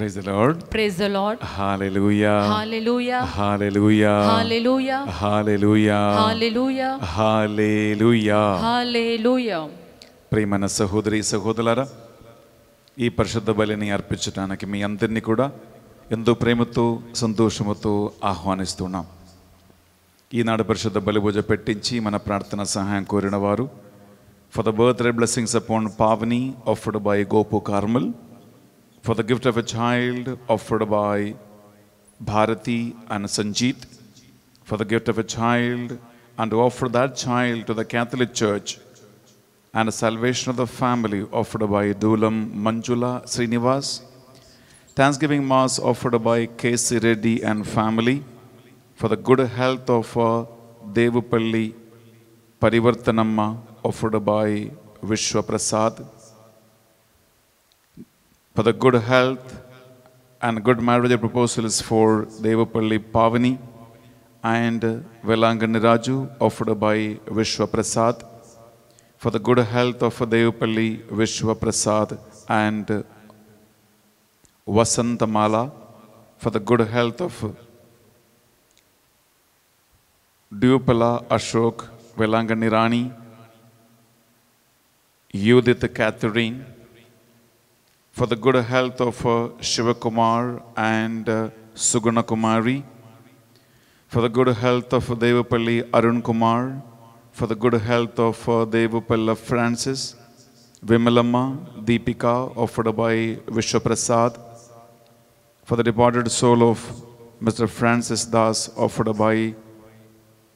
Praise the Lord. Praise the Lord. Hallelujah. Hallelujah. Hallelujah. Hallelujah. Hallelujah. Hallelujah. Hallelujah. Hallelujah. Premana Sahudri Sahudalara. E. Pershadabalini are Pichitanakimi Antin Nikuda. Indu Premutu, Sundushamutu, Ahwanistuna. E. Nada Pershadabalibuja Petinchi, kore Sahan Kurinavaru. For the birthday blessings upon Pavani offered by Gopu Karmal for the gift of a child offered by Bharati and Sanjit, for the gift of a child, and to offer that child to the Catholic Church, and the salvation of the family offered by Dulam Manjula Srinivas, Thanksgiving Mass offered by K.C. Reddy and family, for the good health of uh, Devupalli Parivartanamma offered by Vishwa Prasad, for the good health and good marriage proposals for Devapalli Pavani and Velangani Raju offered by Vishwa Prasad. For the good health of Devapalli Vishwa Prasad and Vasantamala. For the good health of Dupala Ashok Velangani Rani, Judith Catherine, for the good health of uh, Shivakumar and uh, Suguna Kumari, for the good health of Devapalli Arun Kumar, for the good health of uh, Devapalla Francis, Vimalamma Deepika offered by Vishwaprasad, for the departed soul of Mr. Francis Das offered by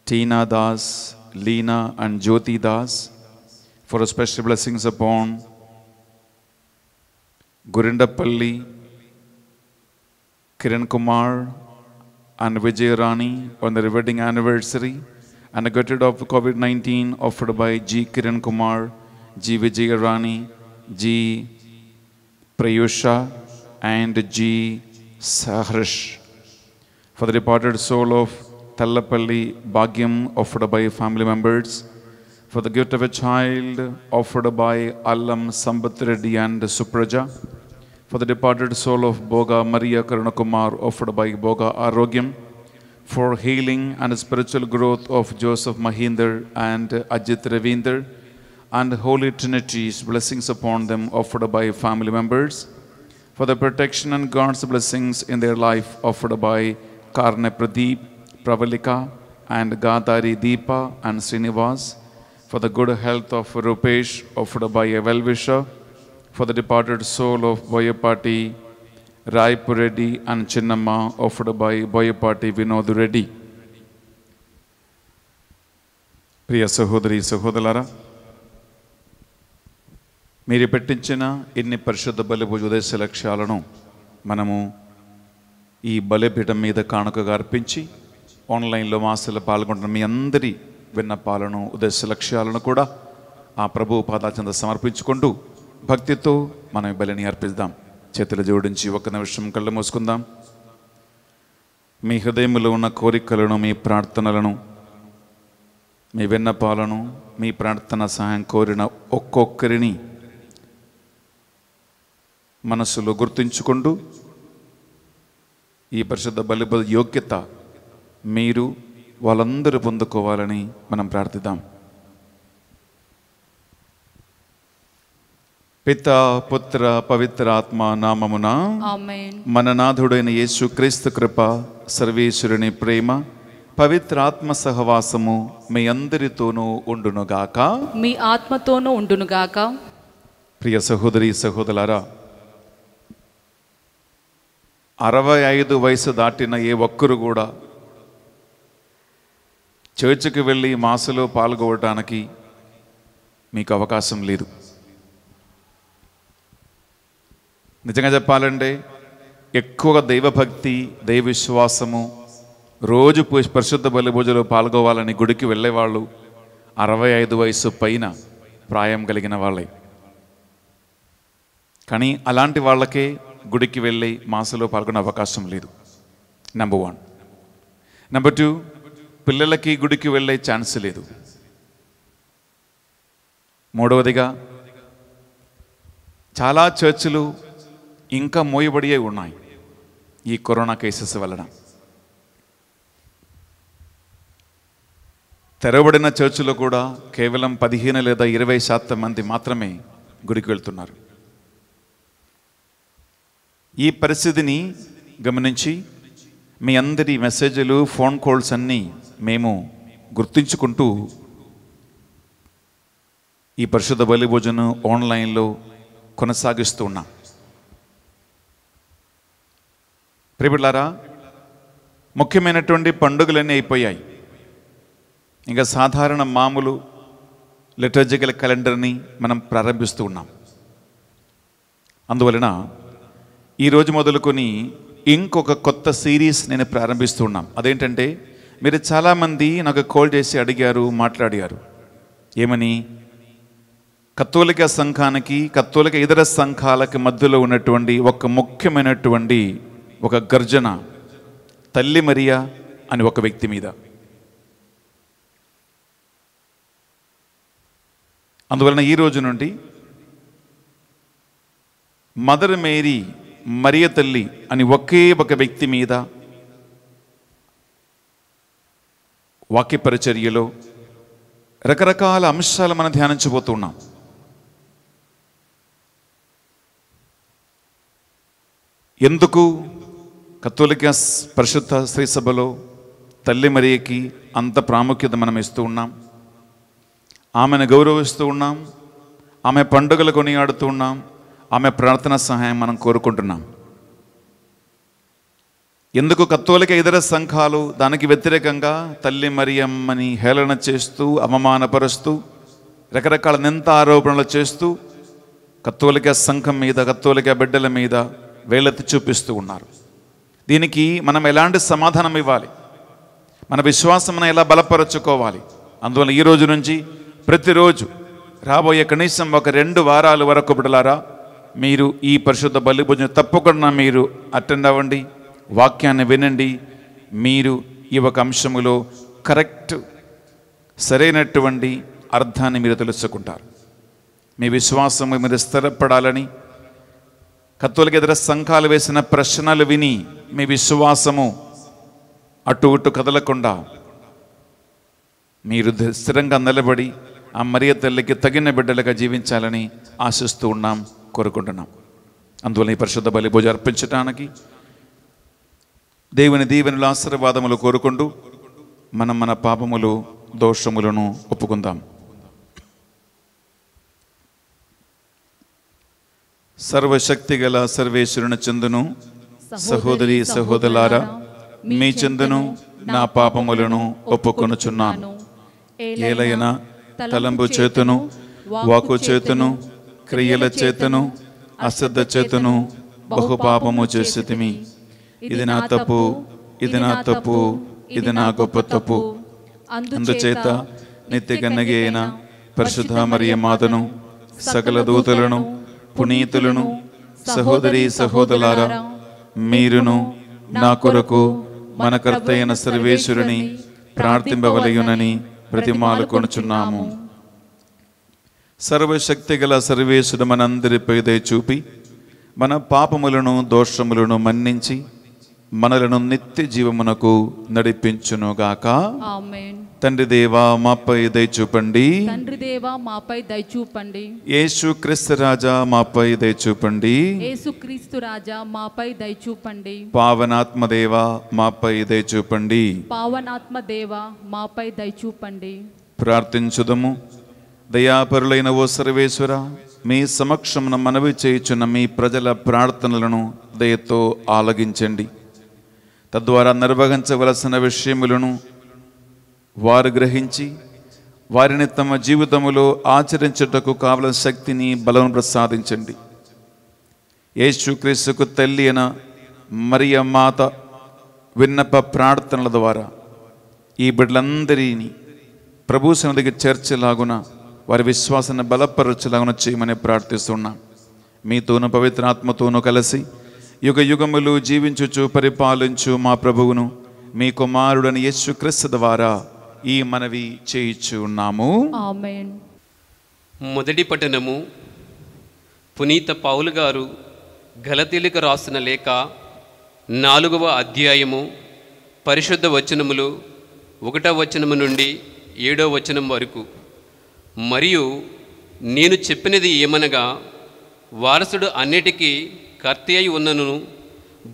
Tina Das, Lina and Jyoti Das, for special blessings upon Gurindapalli, Kiran Kumar, and Vijay Rani on their wedding anniversary, and a gutted of COVID-19 offered by G. Kiran Kumar, G. Vijay Rani, G. Prayusha, and G. Sahrish. For the departed soul of Tallapalli Bhagyam offered by family members, for the gift of a child offered by Allam Sambat and Supraja, for the departed soul of Boga Maria Karunakumar offered by Boga Arogyam, for healing and spiritual growth of Joseph Mahinder and Ajit Ravinder, and Holy Trinity's blessings upon them offered by family members, for the protection and God's blessings in their life offered by Karne Pradeep, Pravalika, and Gadari Deepa and Srinivas, for the good health of Rupesh offered by a well-wisher, for the departed soul of Boyapati Rai Puradi and Chinnamma offered by Boyapati Vinod Reddy. Priya Sahodari Sahodalara, Miri Petinchina, Inni Parshad the Balebujude Selakshalano, Manamu, E. Balebitami the Kanaka Garpinchi, Online Lomasa Palgundami Andri, విన్నపాలను ఉద్దేశ లక్ష్యాలను కూడా ఆ ప్రభు పాదాచంద సమర్పించుకుంటూ భక్తితో మనం బలిని అర్పిద్దాం చేతులు జోడించి ఒక నిమిషం కళ్ళు మూసుకుందాం మీ హృదయములో ఉన్న కోరికలను మీ ప్రార్థనలను మీ విన్నపాలను మీ ప్రార్థన సహాయం కోరిన ఒక్కొక్కరిని మనసులో గుర్తుంచుకుంటూ ఈ పరిశుద్ధ బలిబల్ యోగ్యత మీరు వాళ్ళందరూ పొందుకోవాలని మనం ప్రార్థిద్దాం పిత పుత్ర పవిత్ర ఆత్మ నామమున మన యేసు క్రీస్తు కృప సర్వేశ్వరుని ప్రేమ పవిత్ర ఆత్మ సహవాసము మీ అందరితోనూ ఉండునుగాక మీ ఆత్మతోనూ ఉండునుగాక ప్రియ సహోదరి సహోదరులారా అరవై ఐదు వయసు దాటిన ఏ ఒక్కరు కూడా చర్చ్కి వెళ్ళి మాసలో పాల్గొవటానికి మీకు అవకాశం లేదు నిజంగా చెప్పాలంటే ఎక్కువ దైవభక్తి దైవ విశ్వాసము రోజు పరిశుద్ధ పూజలో పాల్గొవాలని గుడికి వెళ్ళేవాళ్ళు అరవై ఐదు వయసు పైన ప్రాయం కలిగిన వాళ్ళే కానీ అలాంటి వాళ్ళకే గుడికి వెళ్ళి మాసలో పాల్గొనే అవకాశం లేదు నెంబర్ వన్ నెంబర్ టూ పిల్లలకి గుడికి వెళ్ళే ఛాన్స్ లేదు మూడవదిగా చాలా చర్చిలు ఇంకా మోయబడి ఉన్నాయి ఈ కరోనా కేసెస్ వలన తెరవబడిన చర్చిలో కూడా కేవలం పదిహేను లేదా ఇరవై శాతం మంది మాత్రమే గుడికి వెళ్తున్నారు ఈ పరిస్థితిని గమనించి మీ అందరి మెసేజ్లు ఫోన్ కాల్స్ అన్నీ మేము గుర్తించుకుంటూ ఈ పరిశుద్ధ భోజనం ఆన్లైన్లో కొనసాగిస్తూ ఉన్నాం ప్రిబిళ్ళారా ముఖ్యమైనటువంటి పండుగలన్నీ అయిపోయాయి ఇంకా సాధారణ మామూలు లిటర్జికల్ క్యాలెండర్ని మనం ప్రారంభిస్తూ ఉన్నాం అందువలన ఈరోజు మొదలుకొని ఇంకొక కొత్త సిరీస్ నేను ప్రారంభిస్తూ ఉన్నాం అదేంటంటే మీరు చాలామంది నాకు కాల్ చేసి అడిగారు మాట్లాడారు ఏమని కత్తోలిక సంఘానికి కత్తోలిక ఇతర సంఘాలకి మధ్యలో ఉన్నటువంటి ఒక ముఖ్యమైనటువంటి ఒక గర్జన తల్లి మరియా అని ఒక వ్యక్తి మీద అందువలన ఈ రోజు నుండి మదర్ మేరీ మరియ తల్లి అని ఒకే ఒక వ్యక్తి మీద వాక్య రకరకాల అంశాలు మనం ధ్యానించబోతున్నాం ఎందుకు కథోలిక పరిశుద్ధ స్త్రీ సభలో తల్లి మరియకి అంత ప్రాముఖ్యత మనం ఇస్తూ ఉన్నాం ఆమెను గౌరవిస్తూ ఉన్నాం ఆమె పండుగలు కొనియాడుతూ ఉన్నాం ఆమె ప్రార్థనా సహాయం మనం కోరుకుంటున్నాం ఎందుకు కత్తోలిక ఇతర సంఘాలు దానికి వ్యతిరేకంగా తల్లి మరియమ్మని హేళన చేస్తూ అవమానపరుస్తూ రకరకాల నింత ఆరోపణలు చేస్తూ కత్తోలిక సంఘం మీద కత్తోలిక బిడ్డల మీద వేలెత్తి చూపిస్తూ ఉన్నారు దీనికి మనం ఎలాంటి సమాధానం ఇవ్వాలి మన విశ్వాసం ఎలా బలపరచుకోవాలి అందువల్ల ఈ రోజు నుంచి ప్రతిరోజు రాబోయే కనీసం ఒక రెండు వారాల వరకు బిడలారా మీరు ఈ పరిశుద్ధ బలిభుజం తప్పకుండా మీరు అటెండ్ అవ్వండి వాక్యాన్ని వినండి మీరు ఈ ఒక అంశములో కరెక్ట్ సరైనటువంటి అర్థాన్ని మీరు తెలుసుకుంటారు మీ విశ్వాసం మీరు స్థిరపడాలని కత్తులకి ఎదుర సంఘాలు వేసిన ప్రశ్నలు విని మీ విశ్వాసము అటు ఇటు కదలకుండా మీరు స్థిరంగా నిలబడి ఆ మరియ తల్లికి తగిన బిడ్డలుగా జీవించాలని ఆశిస్తూ ఉన్నాం కోరుకుంటున్నాం అందువల్ల ఈ పరిశుద్ధ బలి పూజ అర్పించడానికి దేవుని దీవెనలు ఆశీర్వాదములు కోరుకుంటూ మనం మన పాపములు దోషములను ఒప్పుకుందాం సర్వశక్తి గల సర్వేశ్వరుని చెందును సహోదరి సహోదరులారా మీ చెందును నా పాపములను ఒప్పుకొనుచున్నాను ఏలైనా తలంబు చేతును వాకు చేతును క్రియల చేతును అశ్రద్ధ చేతును బహుపాపము మీ ఇది నా తప్పు ఇది నా తప్పు ఇది నా గొప్ప తప్పు అందుచేత నిత్య గన్నగి అయిన పరిశుద్ధ మరియ మాతను సకల దూతలను పునీతులను సహోదరి సహోదరులారా మీరును నా కొరకు మన అయిన సర్వేశ్వరుని ప్రార్థింపవలయునని ప్రతిమాలు కొనుచున్నాము సర్వశక్తి గల సర్వేశ్వరు మనందరిపై దయ చూపి మన పాపములను దోషములను మన్నించి మనలను నిత్య జీవమునకు నడిపించునుగాక తండ్రి దేవా మాపై దయచూపండి చూపండి తండ్రి దేవా మాపై దయచూపండి చూపండి యేసు క్రీస్తు రాజా మాపై దయచూపండి చూపండి యేసు క్రీస్తు రాజా మాపై దయచూపండి చూపండి పావనాత్మ దేవా మాపై దయచూపండి చూపండి పావనాత్మ దేవా మాపై దయచూపండి చూపండి ప్రార్థించుదము దయాపరులైన ఓ సర్వేశ్వర మీ సమక్షమున మనవి చేయుచున్న మీ ప్రజల ప్రార్థనలను దయతో ఆలగించండి తద్వారా నిర్వహించవలసిన విషయములను వారు గ్రహించి వారిని తమ జీవితములో ఆచరించుటకు కావలసిన శక్తిని బలం ప్రసాదించండి యేసుక్రీస్తుకు తల్లి అయిన మరియ మాత విన్నప ప్రార్థనల ద్వారా ఈ బిడ్డలందరినీ ప్రభు సన్నిధికి చేర్చేలాగున వారి విశ్వాసాన్ని బలపరచేలాగున చేయమని ప్రార్థిస్తున్నాం మీతోనూ ఆత్మతోనూ కలిసి యుగ యుగములు జీవించుచు పరిపాలించు మా ప్రభువును మీ కుమారుడని యేసు క్రిస్తు ద్వారా ఈ మనవి చేయిచ్చు ఉన్నాము మొదటి పట్టణము పునీత పౌలు గారు గలతీలిక రాసిన లేఖ నాలుగవ అధ్యాయము పరిశుద్ధ వచనములు ఒకటవ వచనము నుండి ఏడవ వచనం వరకు మరియు నేను చెప్పినది ఏమనగా వారసుడు అన్నిటికీ కర్తి అయి ఉన్నను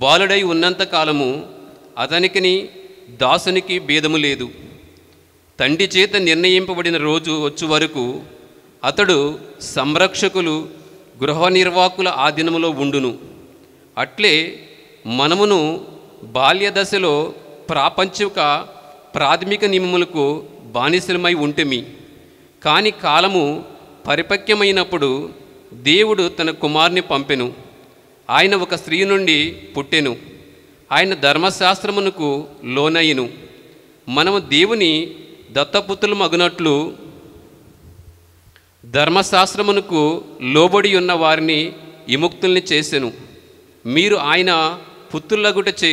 బాలుడై ఉన్నంతకాలము అతనికిని దాసునికి భేదము లేదు తండ్రి చేత నిర్ణయింపబడిన రోజు వచ్చు వరకు అతడు సంరక్షకులు గృహ నిర్వాహకుల ఆధీనములో ఉండును అట్లే మనమును బాల్యదశలో ప్రాపంచిక ప్రాథమిక నియమములకు బానిసలమై ఉంటమి కానీ కాలము పరిపక్యమైనప్పుడు దేవుడు తన కుమార్ని పంపెను ఆయన ఒక స్త్రీ నుండి పుట్టెను ఆయన ధర్మశాస్త్రమునకు లోనయ్యను మనము దేవుని దత్తపుత్రులు మగునట్లు ధర్మశాస్త్రమునకు లోబడి ఉన్న వారిని విముక్తుల్ని చేసెను మీరు ఆయన పుత్రులగుటచే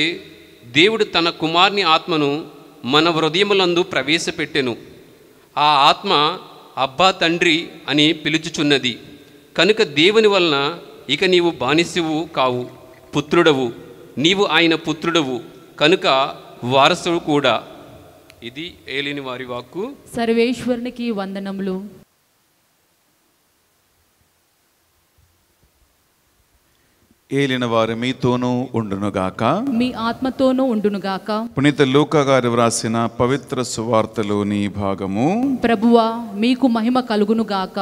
దేవుడు తన కుమార్ని ఆత్మను మన హృదయములందు ప్రవేశపెట్టెను ఆ ఆత్మ అబ్బా తండ్రి అని పిలుచుచున్నది కనుక దేవుని వలన ఇక నీవు బానిసువు కావు పుత్రుడవు నీవు ఆయన పుత్రుడవు కనుక వారసుడు కూడా ఇది ఏలిని వారి వాక్కు సర్వేశ్వరునికి వందనములు ఏలిన వారు మీతోనూ ఉండునుగాక మీ ఆత్మతోనూ ఉండునుగాక పునీత లోక గారు వ్రాసిన పవిత్ర సువార్తలోని భాగము ప్రభువా మీకు మహిమ కలుగునుగాక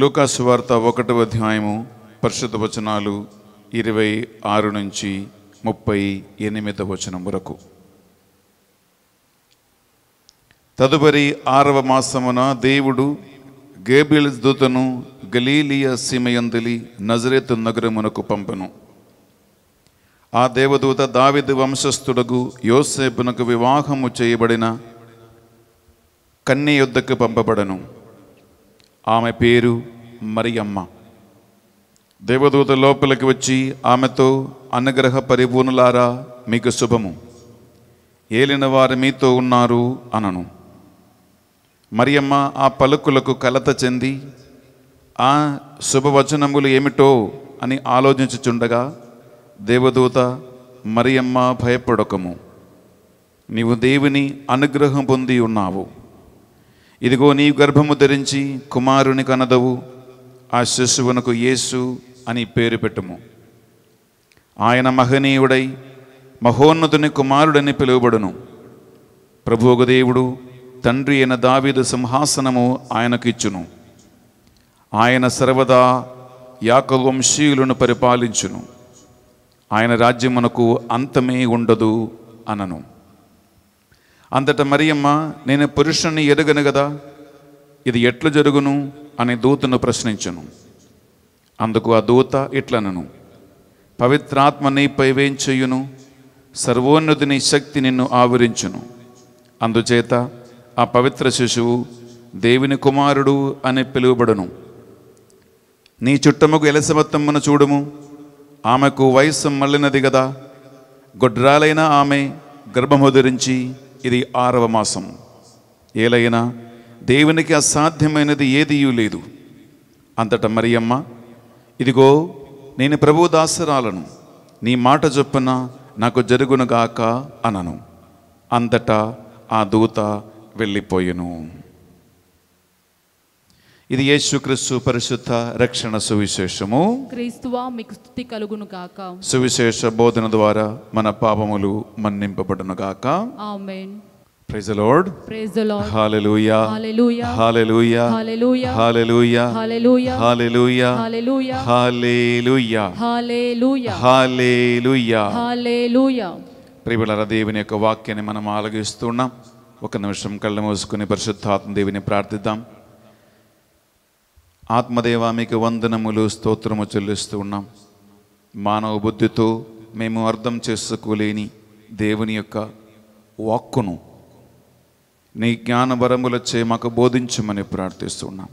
లూకాసు వార్త ఒకటవ అధ్యాయము పరిశుద్ధ వచనాలు ఇరవై ఆరు నుంచి ముప్పై ఎనిమిది వచనం వరకు తదుపరి ఆరవ మాసమున దేవుడు గేబిల్ దూతను గలీలియా సీమయందలి నజరేతు నగరమునకు పంపను ఆ దేవదూత దావిద్ వంశస్థుడకు యోసేపునకు వివాహము చేయబడిన కన్నె యుద్ధకు పంపబడను ఆమె పేరు మరియమ్మ దేవదూత లోపలికి వచ్చి ఆమెతో అనుగ్రహ పరిపూర్ణులారా మీకు శుభము ఏలిన వారు మీతో ఉన్నారు అనను మరియమ్మ ఆ పలుకులకు కలత చెంది ఆ శుభవచనములు ఏమిటో అని ఆలోచించుచుండగా దేవదూత మరియమ్మ భయపడకము నీవు దేవుని అనుగ్రహం పొంది ఉన్నావు ఇదిగో నీ గర్భము ధరించి కుమారుని కనదవు ఆ శిశువునకు యేసు అని పేరు పెట్టము ఆయన మహనీయుడై మహోన్నతుని కుమారుడని పిలువబడును ప్రభోగదేవుడు తండ్రి అయిన దావిదు సింహాసనము ఆయనకిచ్చును ఆయన సర్వదా యాకవంశీయులను పరిపాలించును ఆయన రాజ్యమునకు అంతమే ఉండదు అనను అంతట మరియమ్మ నేను పురుషుణ్ణి ఎరుగను కదా ఇది ఎట్లు జరుగును అనే దూతను ప్రశ్నించను అందుకు ఆ దూత ఇట్లనను పవిత్రాత్మ నీపై చెయ్యును సర్వోన్నతిని శక్తి నిన్ను ఆవరించును అందుచేత ఆ పవిత్ర శిశువు దేవుని కుమారుడు అని పిలువబడును నీ చుట్టముకు ఎలసమత్తమ్మను చూడుము ఆమెకు వయస్సు మళ్ళినది కదా గొడ్రాలైన ఆమె గర్భముదరించి ఇది ఆరవ మాసం ఏలైనా దేవునికి అసాధ్యమైనది ఏదియూ లేదు అంతట మరియమ్మ ఇదిగో నేను ప్రభు దాసరాలను నీ మాట చొప్పున నాకు జరుగునుగాక అనను అంతటా ఆ దూత వెళ్ళిపోయెను ఇది యేసుక్రీస్తు పరిశుద్ధ రక్షణ సువిశేషము క్రీస్తువా మీకు స్థుతి కలుగును గాక సువిశేష బోధన ద్వారా మన పాపములు మన్నింపబడును గాక ఆమేన్ ప్రైజ్ లార్డ్ ప్రైజ్ లార్డ్ హల్లెలూయా హల్లెలూయా హల్లెలూయా హల్లెలూయా హల్లెలూయా హల్లెలూయా హల్లెలూయా హల్లెలూయా హల్లెలూయా హల్లెలూయా ప్రియులార దేవుని యొక్క వాక్యాన్ని మనం ఆలగిస్తున్నాం ఒక నిమిషం కళ్ళు మూసుకుని పరిశుద్ధాత్మ దేవుని ప్రార్థిద్దాం ఆత్మదేవ మీకు వందనములు స్తోత్రము చెల్లిస్తూ ఉన్నాం మానవ బుద్ధితో మేము అర్థం చేసుకోలేని దేవుని యొక్క వాక్కును నీ జ్ఞానవరములచే మాకు బోధించమని ప్రార్థిస్తున్నాం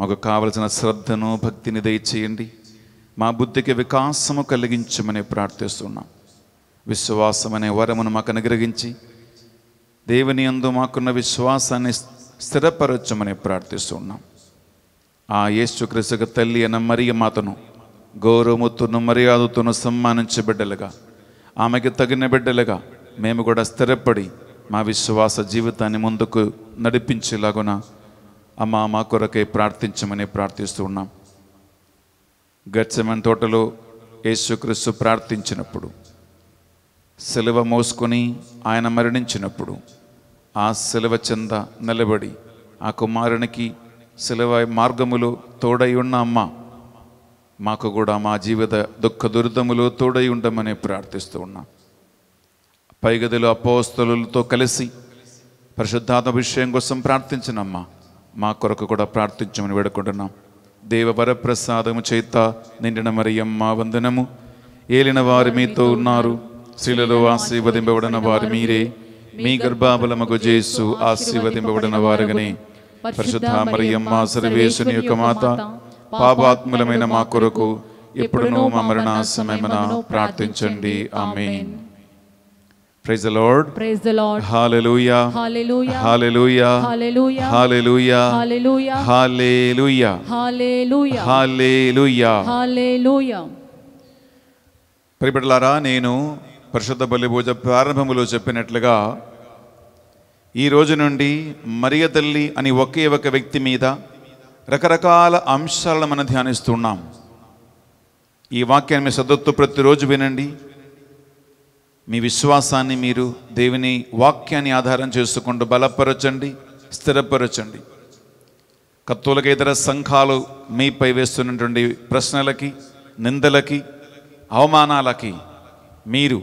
మాకు కావలసిన శ్రద్ధను భక్తిని దయచేయండి మా బుద్ధికి వికాసము కలిగించమని ప్రార్థిస్తున్నాం విశ్వాసం అనే వరమును మాకు అనుగ్రహించి దేవుని అందు మాకున్న విశ్వాసాన్ని స్థిరపరచమని ప్రార్థిస్తున్నాం యేసు క్రిసుక తల్లి అన్న మరియ మాతను గౌరవముత్తును మర్యాదతోను సన్మానించే బిడ్డలుగా ఆమెకి తగిన బిడ్డలుగా మేము కూడా స్థిరపడి మా విశ్వాస జీవితాన్ని ముందుకు నడిపించేలాగున అమ్మ మా కొరకై ప్రార్థించమని ప్రార్థిస్తూ ఉన్నాం గచ్చమని తోటలో యేసుక్రీస్తు ప్రార్థించినప్పుడు సెలవ మోసుకొని ఆయన మరణించినప్పుడు ఆ సెలవ చెంద నిలబడి ఆ కుమారునికి సిలువ మార్గములు తోడై ఉన్న అమ్మ మాకు కూడా మా జీవిత దుఃఖ దురితములు తోడై ఉండమని ప్రార్థిస్తూ ఉన్నాం పైగదులు అపోస్తలతో కలిసి పరిశుద్ధాత్మ విషయం కోసం ప్రార్థించినమ్మ మా కొరకు కూడా ప్రార్థించమని వేడుకుంటున్నాం దేవ ప్రసాదము చేత నిండిన మరియమ్మ వందనము ఏలిన వారు మీతో ఉన్నారు శ్రీలలు ఆశీర్వదింపబడిన వారు మీరే మీ గర్భాబలమగు చేస్తూ ఆశీర్వదింపబడిన వారుగానే పరిశుద్ధ మరియమ్మ సర్వేశుని యొక్క మాత పాపాత్ములమైన మా కొరకు ఎప్పుడునో మా మరణ సమయమున ప్రార్థించండి ఆమెన్ praise the Lord praise the Lord హల్లెలూయా హల్లెలూయా హల్లెలూయా హల్లెలూయా హల్లెలూయా హల్లెలూయా హల్లెలూయా హల్లెలూయా హల్లెలూయా ప్రియబిడ్డలారా నేను పరిశుద్ధ బలిభోజ ప్రారంభములో చెప్పినట్లుగా ఈ రోజు నుండి మరియ తల్లి అని ఒకే ఒక వ్యక్తి మీద రకరకాల అంశాలను మనం ధ్యానిస్తున్నాం ఈ వాక్యాన్ని మీ సదత్తు ప్రతిరోజు వినండి మీ విశ్వాసాన్ని మీరు దేవుని వాక్యాన్ని ఆధారం చేసుకుంటూ బలపరచండి స్థిరపరచండి కత్తులకి ఇతర సంఘాలు మీపై వేస్తున్నటువంటి ప్రశ్నలకి నిందలకి అవమానాలకి మీరు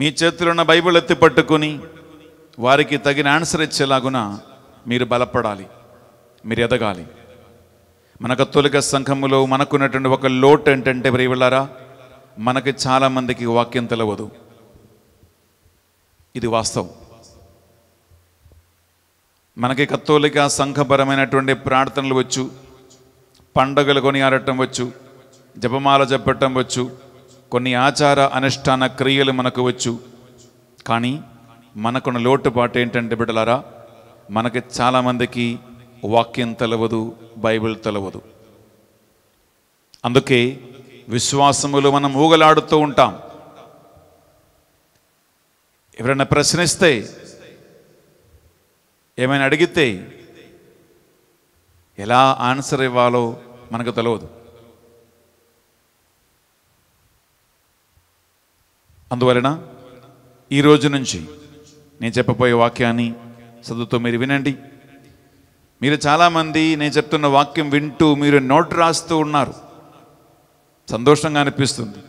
మీ చేతిలో ఉన్న బైబిల్ ఎత్తి పట్టుకుని వారికి తగిన ఆన్సర్ ఇచ్చేలాగున మీరు బలపడాలి మీరు ఎదగాలి మన కత్తులక సంఘములో మనకున్నటువంటి ఒక లోటు ఏంటంటే మరి వెళ్ళారా మనకి చాలామందికి వాక్యం తెలవదు ఇది వాస్తవం మనకి కత్తోలిక సంఘపరమైనటువంటి ప్రార్థనలు వచ్చు పండగలు కొనియాడటం వచ్చు జపమాల చెప్పటం వచ్చు కొన్ని ఆచార అనుష్ఠాన క్రియలు మనకు వచ్చు కానీ మనకున్న లోటుపాటు ఏంటంటే బిడ్డలారా మనకి చాలామందికి వాక్యం తెలవదు బైబిల్ తెలవదు అందుకే విశ్వాసములు మనం ఊగలాడుతూ ఉంటాం ఎవరైనా ప్రశ్నిస్తే ఏమైనా అడిగితే ఎలా ఆన్సర్ ఇవ్వాలో మనకు తెలియదు అందువలన ఈరోజు నుంచి నేను చెప్పబోయే వాక్యాన్ని చదువుతో మీరు వినండి మీరు చాలామంది నేను చెప్తున్న వాక్యం వింటూ మీరు నోట్ రాస్తూ ఉన్నారు సంతోషంగా అనిపిస్తుంది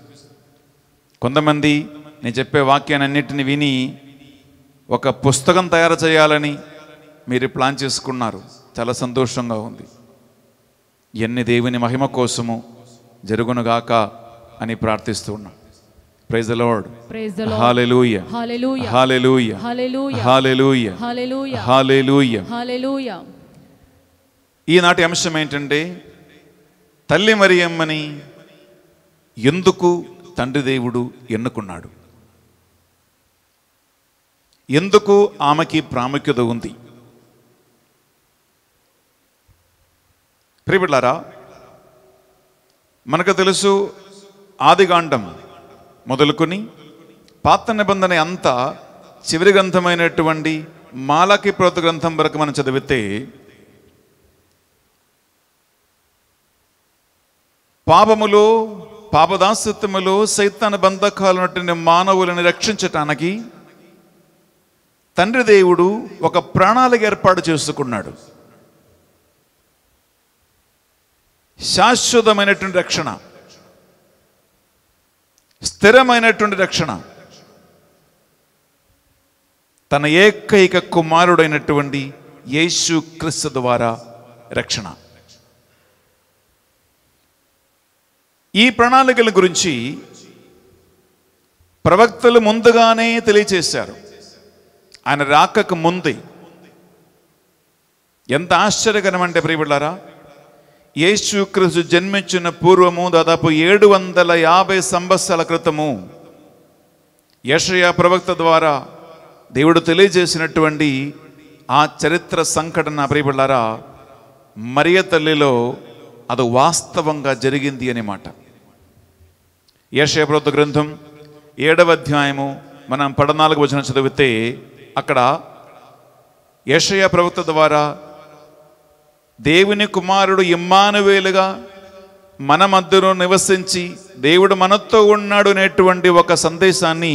కొంతమంది నేను చెప్పే వాక్యాన్నింటిని విని ఒక పుస్తకం తయారు చేయాలని మీరు ప్లాన్ చేసుకున్నారు చాలా సంతోషంగా ఉంది ఎన్ని దేవుని మహిమ కోసము జరుగునుగాక అని ప్రార్థిస్తూ ఉన్నాను ప్రైజ్ ద లార్డ్ హల్లెలూయా హల్లెలూయా హల్లెలూయా హల్లెలూయా హల్లెలూయా హల్లెలూయా హల్లెలూయా ఈనాటి అంశం ఏంటంటే తల్లి మరియమ్మని ఎందుకు తండ్రి దేవుడు ఎన్నుకున్నాడు ఎందుకు ఆమెకి ప్రాముఖ్యత ఉంది ప్రియబిడ్లారా మనకు తెలుసు ఆదిగాండం మొదలుకొని పాత నిబంధన అంతా చివరి గ్రంథమైనటువంటి మాలకి ప్రోత గ్రంథం వరకు మనం చదివితే పాపములో పాపదాసత్వములో సైతాన బంధకాలు మానవులను రక్షించటానికి తండ్రి దేవుడు ఒక ప్రాణాలకు ఏర్పాటు చేసుకున్నాడు శాశ్వతమైనటువంటి రక్షణ స్థిరమైనటువంటి రక్షణ తన ఏకైక కుమారుడైనటువంటి యేసు క్రిస్తు ద్వారా రక్షణ ఈ ప్రణాళికల గురించి ప్రవక్తలు ముందుగానే తెలియచేశారు ఆయన రాకకు ముందే ఎంత ఆశ్చర్యకరమంటే అంటే యేసుక్రీస్తు జన్మించిన పూర్వము దాదాపు ఏడు వందల యాభై సంవత్సరాల క్రితము యషయ ప్రవక్త ద్వారా దేవుడు తెలియజేసినటువంటి ఆ చరిత్ర సంఘటన ప్రియబిళ్ళారా మరియ తల్లిలో అది వాస్తవంగా జరిగింది అనమాట యషయ ప్రవక్త గ్రంథం ఏడవ అధ్యాయము మనం పడనాలుగు వచ్చిన చదివితే అక్కడ యషయ ప్రవక్త ద్వారా దేవుని కుమారుడు ఇమ్మానువేలుగా మన మధ్యలో నివసించి దేవుడు మనతో ఉన్నాడు అనేటువంటి ఒక సందేశాన్ని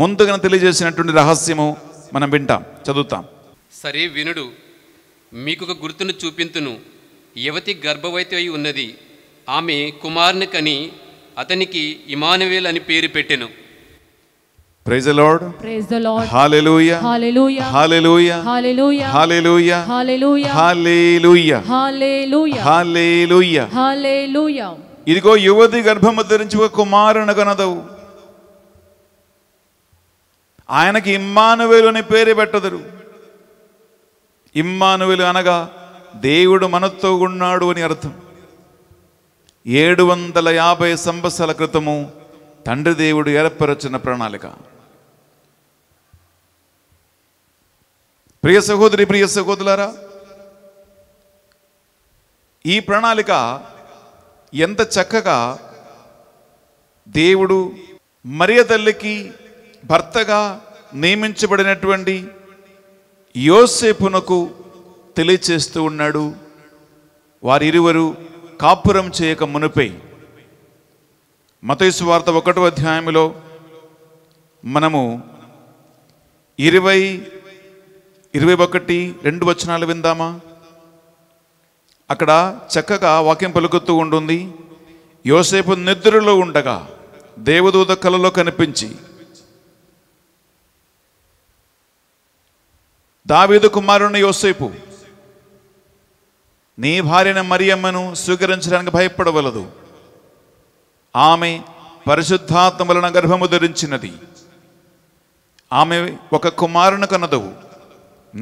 ముందుగా తెలియజేసినటువంటి రహస్యము మనం వింటాం చదువుతాం సరే వినుడు మీకు ఒక గుర్తును చూపింతును యువతి గర్భవతి అయి ఉన్నది ఆమె కుమారుని కని అతనికి ఇమానువేల్ అని పేరు పెట్టెను praise the Lord praise the Lord హల్లెలూయా హల్లెలూయా హల్లెలూయా హల్లెలూయా హల్లెలూయా హల్లెలూయా హల్లెలూయా హల్లెలూయా హల్లెలూయా హల్లెలూయా ఇదిగో యువతి గర్భము ధరించి ఒక కుమారుని కనదవు ఆయనకి ఇమ్మానువేలు అనే పేరు పెట్టదురు ఇమ్మానువేలు అనగా దేవుడు మనతో ఉన్నాడు అని అర్థం ఏడు వందల యాభై సంవత్సరాల క్రితము తండ్రి దేవుడు ఏర్పరచిన ప్రణాళిక ప్రియ సహోదరి ప్రియ సహోదరులారా ఈ ప్రణాళిక ఎంత చక్కగా దేవుడు మరియ తల్లికి భర్తగా నియమించబడినటువంటి యోసేపునకు తెలియచేస్తూ ఉన్నాడు వారిరువరు కాపురం చేయక మునిపై మతేసు వార్త ఒకటో అధ్యాయంలో మనము ఇరవై ఇరవై ఒకటి రెండు వచనాలు విందామా అక్కడ చక్కగా వాక్యం పలుకుతూ ఉంటుంది యోసేపు నిద్రలో ఉండగా దేవదూత కలలో కనిపించి దావీదు కుమారుని యోసేపు నీ భార్యను మరియమ్మను స్వీకరించడానికి భయపడవలదు ఆమె పరిశుద్ధాత్మ వలన గర్భము ధరించినది ఆమె ఒక కుమారుని కనదవు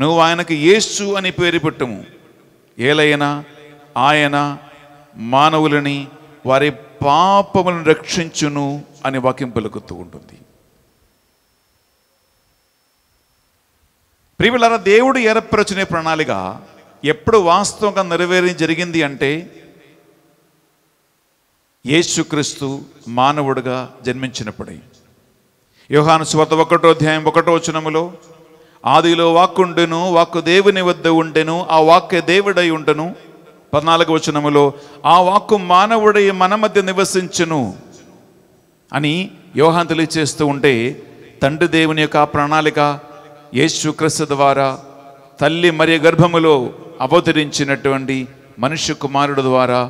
నువ్వు ఆయనకు యేసు అని పేరు పెట్టము ఏలైనా ఆయన మానవులని వారి పాపములను రక్షించును అని వాక్యం పలుకుతూ ఉంటుంది ప్రియులారా దేవుడు ఏర్పరచునే ప్రణాళిక ఎప్పుడు వాస్తవంగా నెరవేరి జరిగింది అంటే యేసుక్రీస్తు మానవుడిగా జన్మించినప్పుడే యోహాను స్వత ఒకటో అధ్యాయం ఒకటో వచనములో ఆదిలో వాక్కుండెను వాక్కు దేవుని వద్ద ఉండెను ఆ వాక్య దేవుడై ఉండెను పద్నాలుగు వచనములో ఆ వాక్కు మానవుడై మన మధ్య నివసించును అని యోహాన్ తెలియచేస్తూ ఉంటే తండ్రి దేవుని యొక్క ప్రణాళిక యేసుక్రీస్తు ద్వారా తల్లి మరియు గర్భములో అవతరించినటువంటి మనుష్య కుమారుడు ద్వారా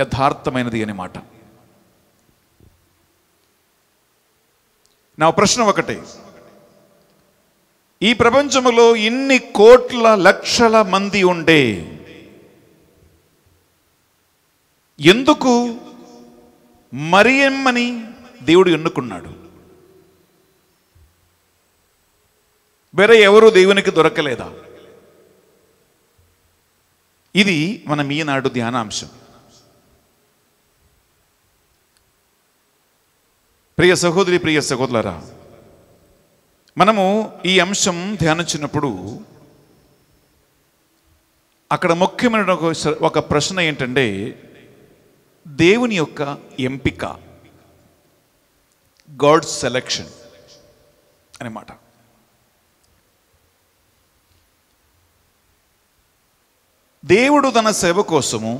యథార్థమైనది అనమాట నా ప్రశ్న ఒకటే ఈ ప్రపంచంలో ఇన్ని కోట్ల లక్షల మంది ఉండే ఎందుకు మరియమ్మని దేవుడు ఎన్నుకున్నాడు వేరే ఎవరు దేవునికి దొరకలేదా ఇది మనం ఈనాడు ధ్యానాంశం ప్రియ సహోదరి ప్రియ సహోదరరా మనము ఈ అంశం ధ్యానించినప్పుడు అక్కడ ముఖ్యమైన ఒక ప్రశ్న ఏంటంటే దేవుని యొక్క ఎంపిక గాడ్ సెలెక్షన్ అనమాట దేవుడు తన సేవ కోసము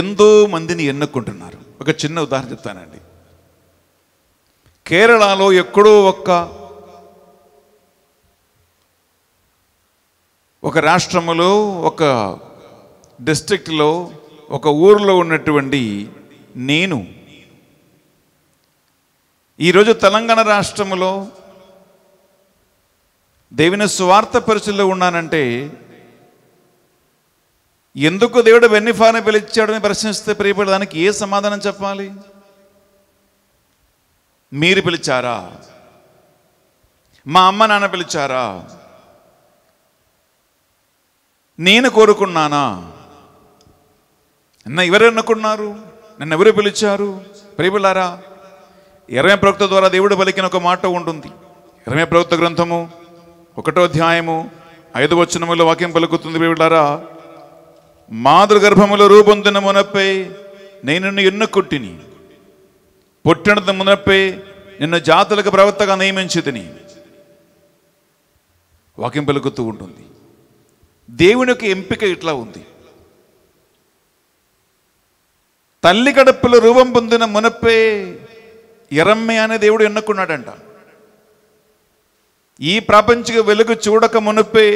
ఎంతో మందిని ఎన్నుకుంటున్నారు ఒక చిన్న ఉదాహరణ చెప్తానండి కేరళలో ఎక్కడో ఒక్క ఒక రాష్ట్రములో ఒక డిస్ట్రిక్ట్లో ఒక ఊరిలో ఉన్నటువంటి నేను ఈరోజు తెలంగాణ రాష్ట్రములో దేవుని స్వార్థ పరిచయలో ఉన్నానంటే ఎందుకు దేవుడు వెన్నిఫాని పిలిచాడని ప్రశ్నిస్తే ప్రియపడడానికి ఏ సమాధానం చెప్పాలి మీరు పిలిచారా మా అమ్మ నాన్న పిలిచారా నేను కోరుకున్నానా నిన్న ఎవరు అనుకున్నారు నిన్న ఎవరు పిలిచారు ప్రేమిలారా ఇరవై ప్రవక్త ద్వారా దేవుడు పలికిన ఒక మాట ఉంటుంది ఇరవై ప్రవక్త గ్రంథము ఒకటో అధ్యాయము ఐదు వచనములో వాక్యం పలుకుతుంది ప్రేమిలారా మాతృగర్భములో రూపొందిన మునపై నేను ఎన్నుకుట్టిని పుట్టినది మునప్పే నిన్ను జాతులకు ప్రవర్తగా నియమించి తిని వాక్యం పలుకుతూ ఉంటుంది దేవునికి ఎంపిక ఇట్లా ఉంది తల్లి కడుపులో రూపం పొందిన మునప్పే ఎరమ్మె అనే దేవుడు ఎన్నుకున్నాడంట ఈ ప్రపంచకు వెలుగు చూడక మునప్పే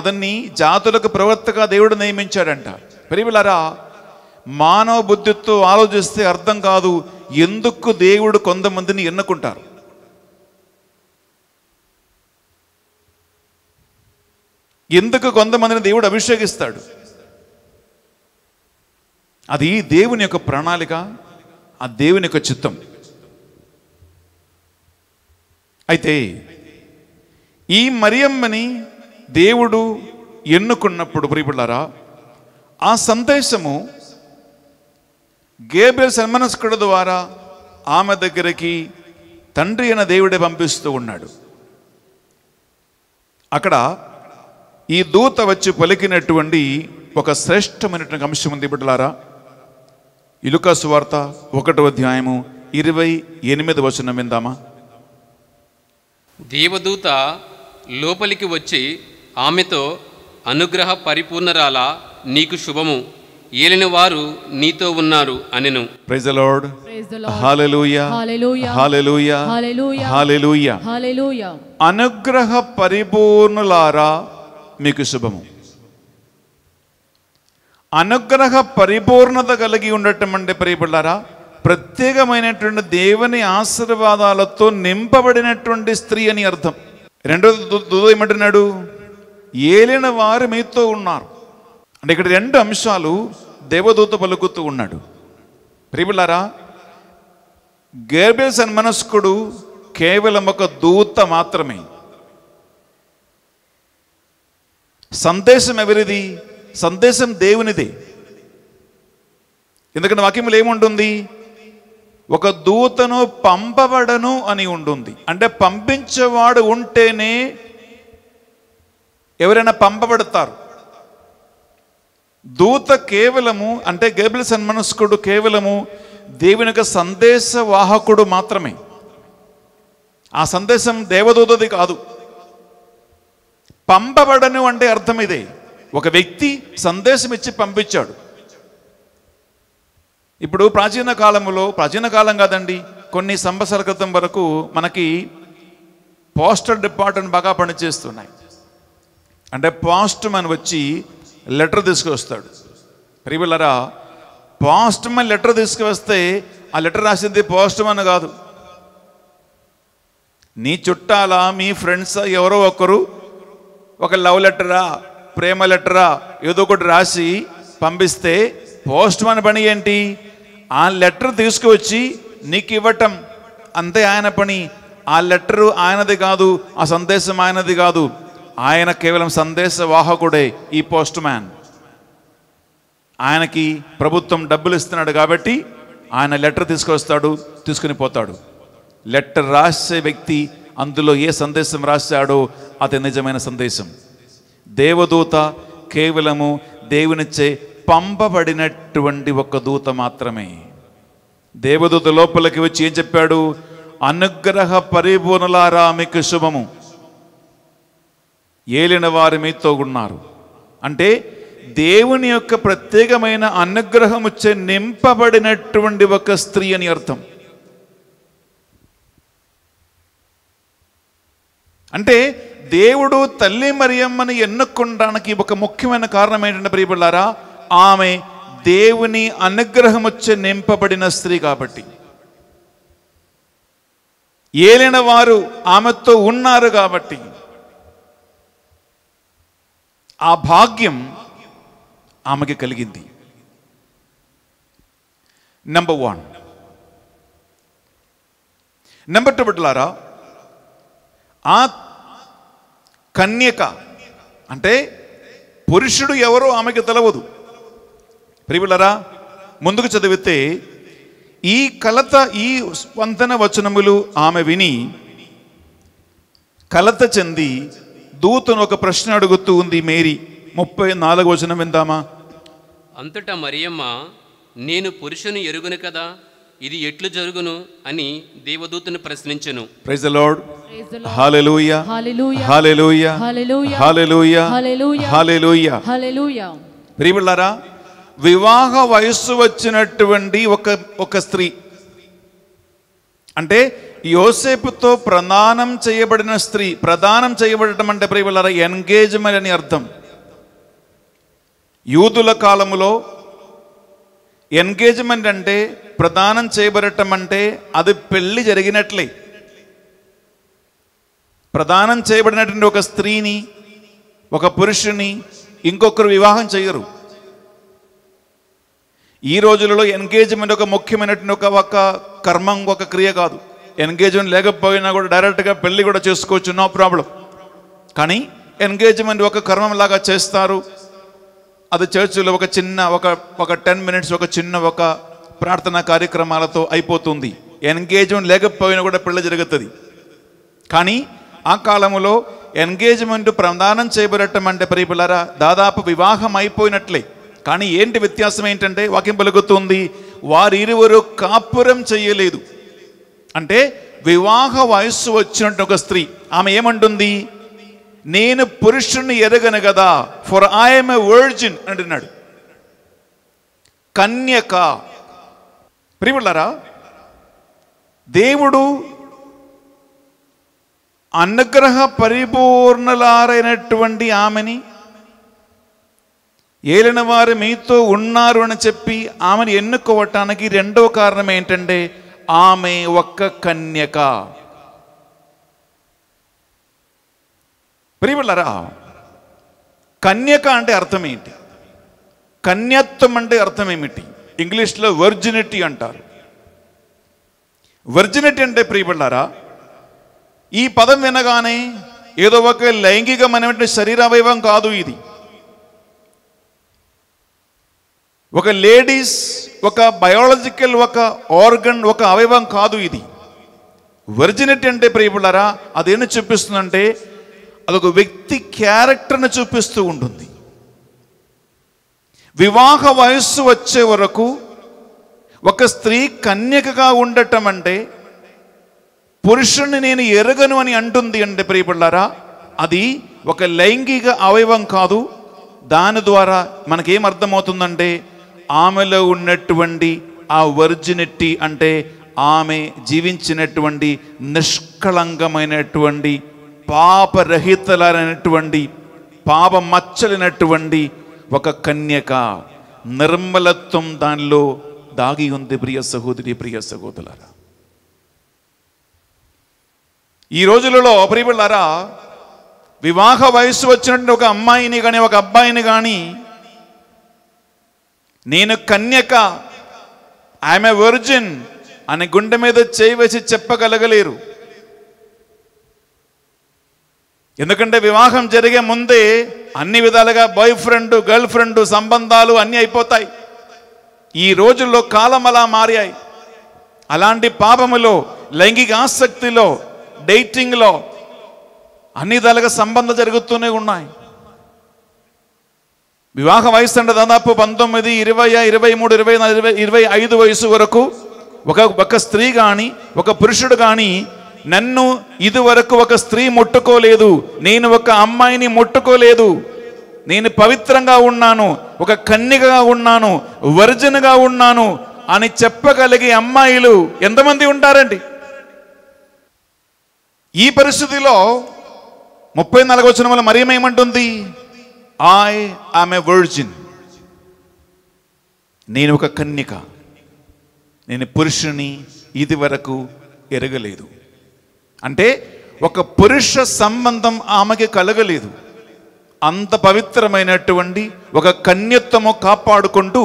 అతన్ని జాతులకు ప్రవర్తగా దేవుడు నియమించాడంట పెరివిలరా మానవ బుద్ధితో ఆలోచిస్తే అర్థం కాదు ఎందుకు దేవుడు కొంతమందిని ఎన్నుకుంటారు ఎందుకు కొంతమందిని దేవుడు అభిషేకిస్తాడు అది దేవుని యొక్క ప్రణాళిక ఆ దేవుని యొక్క చిత్తం అయితే ఈ మరియమ్మని దేవుడు ఎన్నుకున్నప్పుడు ప్రియపడ్డారా ఆ సందేశము గేబ్రియల్ సన్మనస్కుడు ద్వారా ఆమె దగ్గరికి తండ్రి అయిన దేవుడే పంపిస్తూ ఉన్నాడు అక్కడ ఈ దూత వచ్చి పలికినటువంటి ఒక శ్రేష్టమైనటువంటి అంశం ఉంది బిడ్డలారా ఇలుకా సువార్త ఒకటో అధ్యాయము ఇరవై ఎనిమిది వచనం విందామా దేవదూత లోపలికి వచ్చి ఆమెతో అనుగ్రహ పరిపూర్ణరాల నీకు శుభము ఏలిన వారు నీతో ఉన్నారు అనెను ప్రైజ్ ద లార్డ్ హల్లెలూయా హల్లెలూయా హల్లెలూయా హల్లెలూయా అనుగ్రహ పరిపూర్ణులారా మీకు శుభము అనుగ్రహ పరిపూర్ణత కలిగి ఉండటం అంటే ప్రియబిళ్ళారా ప్రత్యేకమైనటువంటి దేవుని ఆశీర్వాదాలతో నింపబడినటువంటి స్త్రీ అని అర్థం రెండో దుదయమంటున్నాడు ఏలిన వారు మీతో ఉన్నారు అంటే ఇక్కడ రెండు అంశాలు దేవదూత పలుకుతూ ఉన్నాడు ప్రియులారా గేర్బేల్ సన్మనస్కుడు కేవలం ఒక దూత మాత్రమే సందేశం ఎవరిది సందేశం దేవునిదే ఎందుకంటే వాక్యములు ఏముంటుంది ఒక దూతను పంపబడను అని ఉంటుంది అంటే పంపించేవాడు ఉంటేనే ఎవరైనా పంపబడతారు దూత కేవలము అంటే గేబుల సన్మనస్కుడు కేవలము దేవుని యొక్క సందేశవాహకుడు మాత్రమే ఆ సందేశం దేవదూతది కాదు పంపబడను అంటే అర్థం ఇదే ఒక వ్యక్తి సందేశం ఇచ్చి పంపించాడు ఇప్పుడు ప్రాచీన కాలంలో ప్రాచీన కాలం కాదండి కొన్ని సంవత్సరాల క్రితం వరకు మనకి పోస్టల్ డిపార్ట్మెంట్ బాగా పనిచేస్తున్నాయి అంటే పోస్ట్ అని వచ్చి లెటర్ తీసుకువస్తాడు ప్రియులరా పోస్ట్మన్ లెటర్ తీసుకువస్తే ఆ లెటర్ రాసింది పోస్ట్మన్ కాదు నీ చుట్టాల మీ ఫ్రెండ్స్ ఎవరో ఒకరు ఒక లవ్ లెటరా ప్రేమ లెటరా ఏదో ఒకటి రాసి పంపిస్తే పోస్ట్మన్ పని ఏంటి ఆ లెటర్ తీసుకువచ్చి నీకు ఇవ్వటం అంతే ఆయన పని ఆ లెటరు ఆయనది కాదు ఆ సందేశం ఆయనది కాదు ఆయన కేవలం సందేశ వాహకుడే ఈ పోస్ట్ మ్యాన్ ఆయనకి ప్రభుత్వం డబ్బులు ఇస్తున్నాడు కాబట్టి ఆయన లెటర్ తీసుకొస్తాడు తీసుకుని పోతాడు లెటర్ రాసే వ్యక్తి అందులో ఏ సందేశం రాశాడో అది నిజమైన సందేశం దేవదూత కేవలము దేవునిచ్చే పంపబడినటువంటి ఒక దూత మాత్రమే దేవదూత లోపలికి వచ్చి ఏం చెప్పాడు అనుగ్రహ పరిపూర్ణలారా మీకు శుభము ఏలిన వారి మీతో ఉన్నారు అంటే దేవుని యొక్క ప్రత్యేకమైన అనుగ్రహముచ్చే నింపబడినటువంటి ఒక స్త్రీ అని అర్థం అంటే దేవుడు తల్లి మరియమ్మని ఎన్నుకుండడానికి ఒక ముఖ్యమైన కారణం ఏంటంటే ప్రియపడ్డారా ఆమె దేవుని అనుగ్రహం వచ్చే నింపబడిన స్త్రీ కాబట్టి ఏలిన వారు ఆమెతో ఉన్నారు కాబట్టి ఆ భాగ్యం ఆమెకి కలిగింది నెంబర్ వన్ నెంబర్ టూ బిడ్డలారా ఆ కన్యక అంటే పురుషుడు ఎవరో ఆమెకి తెలవదు ప్రియులరా ముందుకు చదివితే ఈ కలత ఈ స్పందన వచనములు ఆమె విని కలత చెంది దూతను ఒక ప్రశ్న అడుగుతూ ఉంది మేరీ ముప్పై నాలుగు వచనం విందామా అంతటా మరియమ్మ నేను పురుషుని ఎరుగును కదా ఇది ఎట్లు జరుగును అని దేవదూతను ప్రశ్నించను ప్రైజ్ ద లార్డ్ హల్లెలూయా హల్లెలూయా హల్లెలూయా హల్లెలూయా హల్లెలూయా ప్రియములారా వివాహ వయస్సు వచ్చినటువంటి ఒక ఒక స్త్రీ అంటే యోసేపుతో ప్రదానం చేయబడిన స్త్రీ ప్రదానం చేయబడటం అంటే ప్రియులరా ఎంగేజ్మెంట్ అని అర్థం యూదుల కాలములో ఎంగేజ్మెంట్ అంటే ప్రధానం చేయబడటం అంటే అది పెళ్ళి జరిగినట్లే ప్రదానం చేయబడినటువంటి ఒక స్త్రీని ఒక పురుషుని ఇంకొకరు వివాహం చేయరు ఈ రోజులలో ఎంగేజ్మెంట్ ఒక ముఖ్యమైనటువంటి ఒక ఒక కర్మం ఒక క్రియ కాదు ఎంగేజ్మెంట్ లేకపోయినా కూడా డైరెక్ట్గా పెళ్ళి కూడా చేసుకోవచ్చు నో ప్రాబ్లం కానీ ఎంగేజ్మెంట్ ఒక కర్మంలాగా చేస్తారు అది చర్చిలో ఒక చిన్న ఒక ఒక టెన్ మినిట్స్ ఒక చిన్న ఒక ప్రార్థనా కార్యక్రమాలతో అయిపోతుంది ఎంగేజ్మెంట్ లేకపోయినా కూడా పెళ్ళి జరుగుతుంది కానీ ఆ కాలంలో ఎంగేజ్మెంట్ ప్రదానం చేయబడటం అంటే ప్రియపిల్లరా దాదాపు వివాహం అయిపోయినట్లే కానీ ఏంటి వ్యత్యాసం ఏంటంటే వాక్యం పలుకుతుంది వారిరువురు కాపురం చేయలేదు అంటే వివాహ వయస్సు వచ్చినట్టు ఒక స్త్రీ ఆమె ఏమంటుంది నేను పురుషుణ్ణి ఎరగను కదా ఫర్ ఐఎమ్ ఎ వర్జిన్ అంటున్నాడు కన్యక ప్రియులరా దేవుడు అనుగ్రహ పరిపూర్ణలారైనటువంటి ఆమెని ఏలిన వారు మీతో ఉన్నారు అని చెప్పి ఆమెను ఎన్నుకోవటానికి రెండవ కారణం ఏంటంటే ఆమె ఒక్క కన్యక ప్రియులరా కన్యక అంటే అర్థమేంటి కన్యత్వం అంటే అర్థం ఏమిటి ఇంగ్లీష్లో వర్జినిటీ అంటారు వర్జినిటీ అంటే ప్రియబడ్డారా ఈ పదం వినగానే ఏదో ఒక లైంగికమైనటువంటి శరీరావయవం కాదు ఇది ఒక లేడీస్ ఒక బయాలజికల్ ఒక ఆర్గన్ ఒక అవయవం కాదు ఇది వెర్జినిటీ అంటే ప్రియపులారా అదేమి చూపిస్తుందంటే అదొక వ్యక్తి క్యారెక్టర్ని చూపిస్తూ ఉంటుంది వివాహ వయస్సు వచ్చే వరకు ఒక స్త్రీ కన్యకగా ఉండటం అంటే పురుషుణ్ణి నేను ఎరగను అని అంటుంది అంటే ప్రియపడ్డారా అది ఒక లైంగిక అవయవం కాదు దాని ద్వారా మనకేం అర్థమవుతుందంటే ఆమెలో ఉన్నటువంటి ఆ వర్జినిటీ అంటే ఆమె జీవించినటువంటి నిష్కళంకమైనటువంటి పాపరహితలైనటువంటి పాప మచ్చలినటువంటి ఒక కన్యక నిర్మలత్వం దానిలో దాగి ఉంది ప్రియ సహోదరి ప్రియ సహోదరులారా ఈ రోజులలో ప్రియులారా వివాహ వయసు వచ్చినటువంటి ఒక అమ్మాయిని కానీ ఒక అబ్బాయిని కానీ నేను కన్యక ఆమె వర్జిన్ అని గుండె మీద చేయి వేసి చెప్పగలగలేరు ఎందుకంటే వివాహం జరిగే ముందే అన్ని విధాలుగా బాయ్ ఫ్రెండ్ గర్ల్ ఫ్రెండ్ సంబంధాలు అన్నీ అయిపోతాయి ఈ రోజుల్లో కాలం అలా మారాయి అలాంటి పాపములో లైంగిక ఆసక్తిలో డేటింగ్లో అన్ని విధాలుగా సంబంధం జరుగుతూనే ఉన్నాయి వివాహ వయసు అంటే దాదాపు పంతొమ్మిది ఇరవై ఇరవై మూడు ఇరవై ఇరవై ఇరవై ఐదు వయసు వరకు ఒక ఒక స్త్రీ కానీ ఒక పురుషుడు కానీ నన్ను ఇదివరకు ఒక స్త్రీ ముట్టుకోలేదు నేను ఒక అమ్మాయిని ముట్టుకోలేదు నేను పవిత్రంగా ఉన్నాను ఒక కన్యగా ఉన్నాను వర్జన్గా ఉన్నాను అని చెప్పగలిగే అమ్మాయిలు ఎంతమంది ఉంటారండి ఈ పరిస్థితిలో ముప్పై నాలుగు వచ్చిన వల్ల మరేమేమంటుంది ఐ ఆమ్ ఎ వర్జిన్ నేను ఒక కన్యక నేను పురుషుని ఇది వరకు ఎరగలేదు అంటే ఒక పురుష సంబంధం ఆమెకి కలగలేదు అంత పవిత్రమైనటువంటి ఒక కన్యత్వము కాపాడుకుంటూ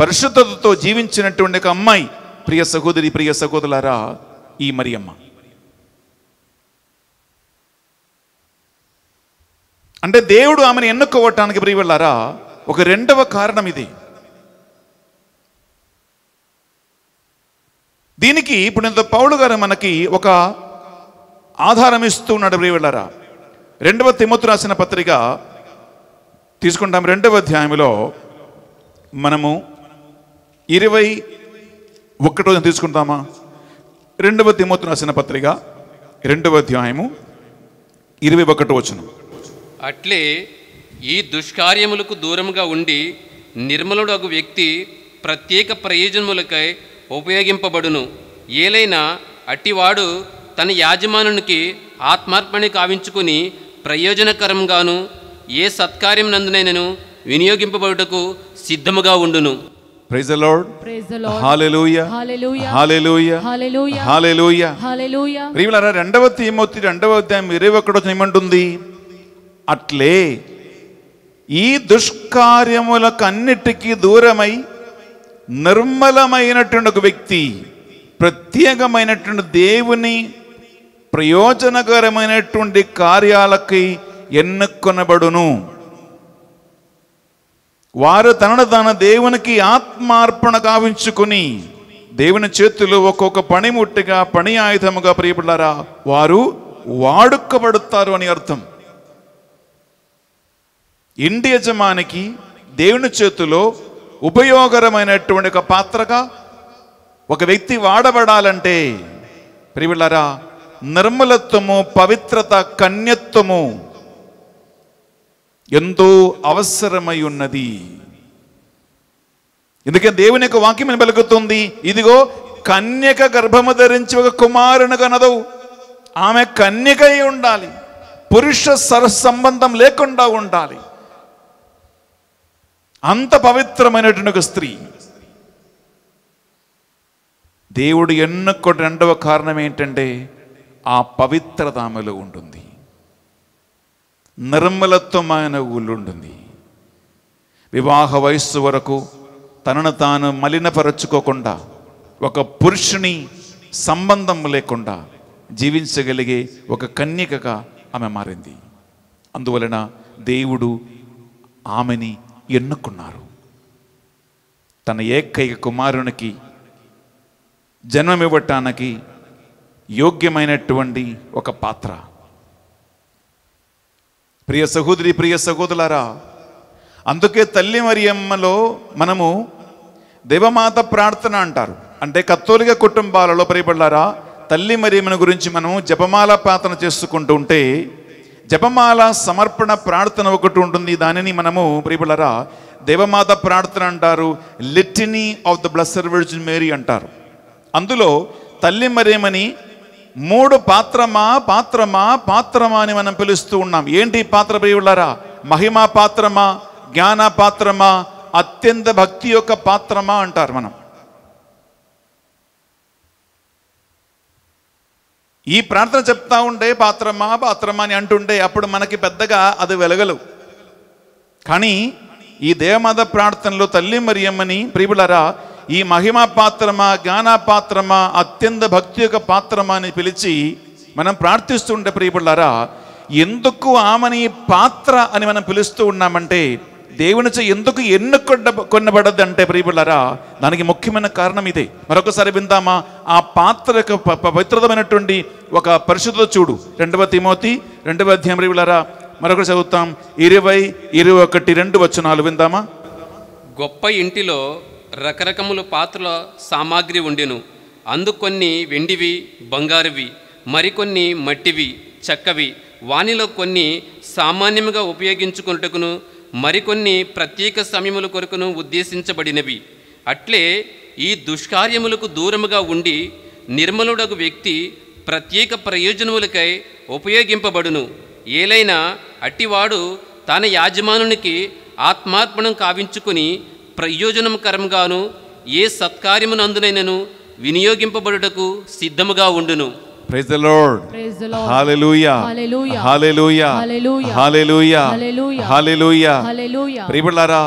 పరిశుద్ధతతో జీవించినటువంటి ఒక అమ్మాయి ప్రియ సహోదరి ప్రియ సహోదరులారా ఈ మరియమ్మ అంటే దేవుడు ఆమెను ఎన్నుకోవటానికి ప్రియవళ్ళారా ఒక రెండవ కారణం ఇది దీనికి ఇప్పుడు ఇంత పౌలు గారు మనకి ఒక ఆధారం ఇస్తూ ఉన్నాడు ప్రియవళ్ళారా రెండవ తిమ్మతు రాసిన పత్రిక తీసుకుంటాం రెండవ అధ్యాయంలో మనము ఇరవై ఒక్కటో తీసుకుంటామా రెండవ తిమ్మతు రాసిన పత్రిక రెండవ అధ్యాయము ఇరవై ఒకటో వచ్చినాము అట్లే ఈ దుష్కార్యములకు దూరంగా ఉండి నిర్మలుడు ఒక వ్యక్తి ప్రత్యేక ప్రయోజనములకై ఉపయోగింపబడును ఏలైనా అట్టివాడు తన యాజమానునికి ఆత్మార్పణ కావించుకుని ప్రయోజనకరంగాను ఏ సత్కార్యం నందునైనను వినియోగింపబడుటకు సిద్ధముగా ఉండును ప్రైజ్ ద రెండవ తీమోతి రెండవ అధ్యాయం వచ్చిన ఏమంటుంది అట్లే ఈ దుష్కార్యములకన్నిటికీ దూరమై నిర్మలమైనటువంటి ఒక వ్యక్తి ప్రత్యేకమైనటువంటి దేవుని ప్రయోజనకరమైనటువంటి కార్యాలకి ఎన్నుకొనబడును వారు తనను తన దేవునికి ఆత్మార్పణ కావించుకుని దేవుని చేతులు ఒక్కొక్క పనిముట్టిగా పని ఆయుధముగా ప్రియపడారా వారు వాడుకబడుతారు అని అర్థం ఇంటి యజమానికి దేవుని చేతిలో ఉపయోగకరమైనటువంటి ఒక పాత్రగా ఒక వ్యక్తి వాడబడాలంటే ప్రియులరా నిర్మలత్వము పవిత్రత కన్యత్వము ఎంతో అవసరమై ఉన్నది ఎందుకంటే దేవుని యొక్క వాక్యం పలుకుతుంది ఇదిగో కన్యక గర్భము ధరించి ఒక కుమారుని కనదవు ఆమె కన్యకై ఉండాలి పురుష సర సంబంధం లేకుండా ఉండాలి అంత పవిత్రమైనటువంటి ఒక స్త్రీ దేవుడు ఎన్నుకో రెండవ కారణం ఏంటంటే ఆ పవిత్రత ఆమెలో ఉంటుంది నిర్మలత్వం ఆయన ఊళ్ళు ఉంటుంది వివాహ వయస్సు వరకు తనను తాను మలినపరచుకోకుండా ఒక పురుషుని సంబంధం లేకుండా జీవించగలిగే ఒక కన్యకగా ఆమె మారింది అందువలన దేవుడు ఆమెని ఎన్నుకున్నారు తన ఏకైక కుమారునికి జన్మమివ్వటానికి యోగ్యమైనటువంటి ఒక పాత్ర ప్రియ సహోదరి ప్రియ సహోదరులారా అందుకే తల్లి మరియమ్మలో మనము దేవమాత ప్రార్థన అంటారు అంటే కత్తోలిక కుటుంబాలలో ప్రియపడ్డారా తల్లి మరియమ్మను గురించి మనం జపమాల ప్రార్థన చేసుకుంటూ ఉంటే జపమాల సమర్పణ ప్రార్థన ఒకటి ఉంటుంది దానిని మనము ప్రియులరా దేవమాత ప్రార్థన అంటారు litany of the Blessed Virgin Mary అంటారు అందులో తల్లి మరేమని మూడు పాత్రమా పాత్రమా పాత్రమా అని మనం పిలుస్తూ ఉన్నాం ఏంటి పాత్ర ప్రియులరా మహిమా పాత్రమా జ్ఞాన పాత్రమా అత్యంత భక్తి యొక్క పాత్రమా అంటారు మనం ఈ ప్రార్థన చెప్తా ఉండే పాత్రమా పాత్రమా అని అంటుండే అప్పుడు మనకి పెద్దగా అది వెలగలు కానీ ఈ దేవమాద ప్రార్థనలో తల్లి మరియమ్మని ప్రియులరా ఈ మహిమ పాత్రమా జ్ఞాన పాత్రమా అత్యంత భక్తి యొక్క పాత్రమా అని పిలిచి మనం ప్రార్థిస్తుంటే ప్రియులరా ఎందుకు ఆమెని పాత్ర అని మనం పిలుస్తూ ఉన్నామంటే దేవునిచే ఎందుకు ఎన్నుకొండ కొనబడద్దు అంటే ప్రియులరా దానికి ముఖ్యమైన కారణం ఇదే మరొకసారి విందామా ఆ పాత్ర పవిత్రతమైనటువంటి ఒక పరిశుద్ధత చూడు రెండవ తిమోతి రెండవ అధ్యాయం ప్రియులరా మరొకటి చదువుతాం ఇరవై ఇరవై ఒకటి రెండు వచ్చనాలు విందామా గొప్ప ఇంటిలో రకరకముల పాత్రల సామాగ్రి ఉండెను అందు కొన్ని వెండివి బంగారువి మరికొన్ని మట్టివి చెక్కవి వానిలో కొన్ని సామాన్యముగా ఉపయోగించుకున్నటకును మరికొన్ని ప్రత్యేక సమయముల కొరకును ఉద్దేశించబడినవి అట్లే ఈ దుష్కార్యములకు దూరముగా ఉండి నిర్మలుడగు వ్యక్తి ప్రత్యేక ప్రయోజనములకై ఉపయోగింపబడును ఏలైనా అట్టివాడు తన యాజమానునికి ఆత్మార్పణం కావించుకుని ప్రయోజనకరంగాను ఏ సత్కార్యమునందునైనను వినియోగింపబడుటకు సిద్ధముగా ఉండును ప్రైజ్ ద లార్డ్ హల్లెలూయా హల్లెలూయా హల్లెలూయా హల్లెలూయా ప్రియబిడ్లారా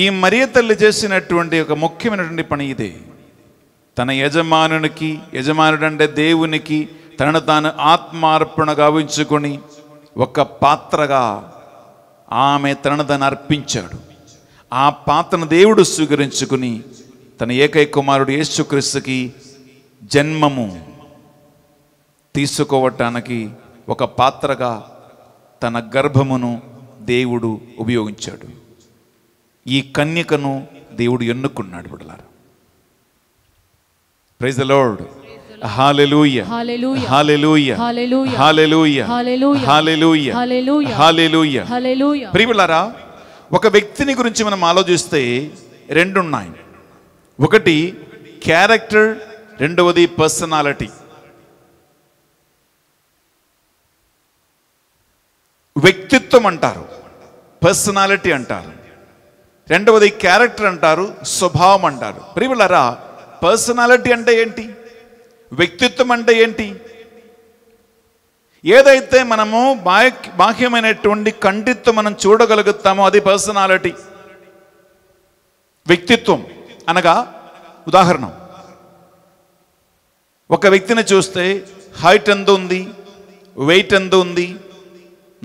ఈ మరియ తల్లి చేసినటువంటి ఒక ముఖ్యమైనటువంటి పని ఇది తన యజమానునికి యజమానుడు అంటే దేవునికి తనను తాను ఆత్మార్పణ గావించుకొని ఒక పాత్రగా ఆమె తనను తను అర్పించాడు ఆ పాత్రను దేవుడు స్వీకరించుకుని తన ఏకైక కుమారుడు యేసుక్రీస్తుకి జన్మము తీసుకోవటానికి ఒక పాత్రగా తన గర్భమును దేవుడు ఉపయోగించాడు ఈ కన్యకను దేవుడు ఎన్నుకున్నాడు బిడలారు ప్రైజ్ లోడ్ ప్రియులారా ఒక వ్యక్తిని గురించి మనం ఆలోచిస్తే రెండున్నాయి ఒకటి క్యారెక్టర్ రెండవది పర్సనాలిటీ వ్యక్తిత్వం అంటారు పర్సనాలిటీ అంటారు రెండవది క్యారెక్టర్ అంటారు స్వభావం అంటారు ప్రియులరా పర్సనాలిటీ అంటే ఏంటి వ్యక్తిత్వం అంటే ఏంటి ఏదైతే మనము బాహ్య బాహ్యమైనటువంటి కంటితో మనం చూడగలుగుతామో అది పర్సనాలిటీ వ్యక్తిత్వం అనగా ఉదాహరణం ఒక వ్యక్తిని చూస్తే హైట్ ఎంత ఉంది వెయిట్ ఎంత ఉంది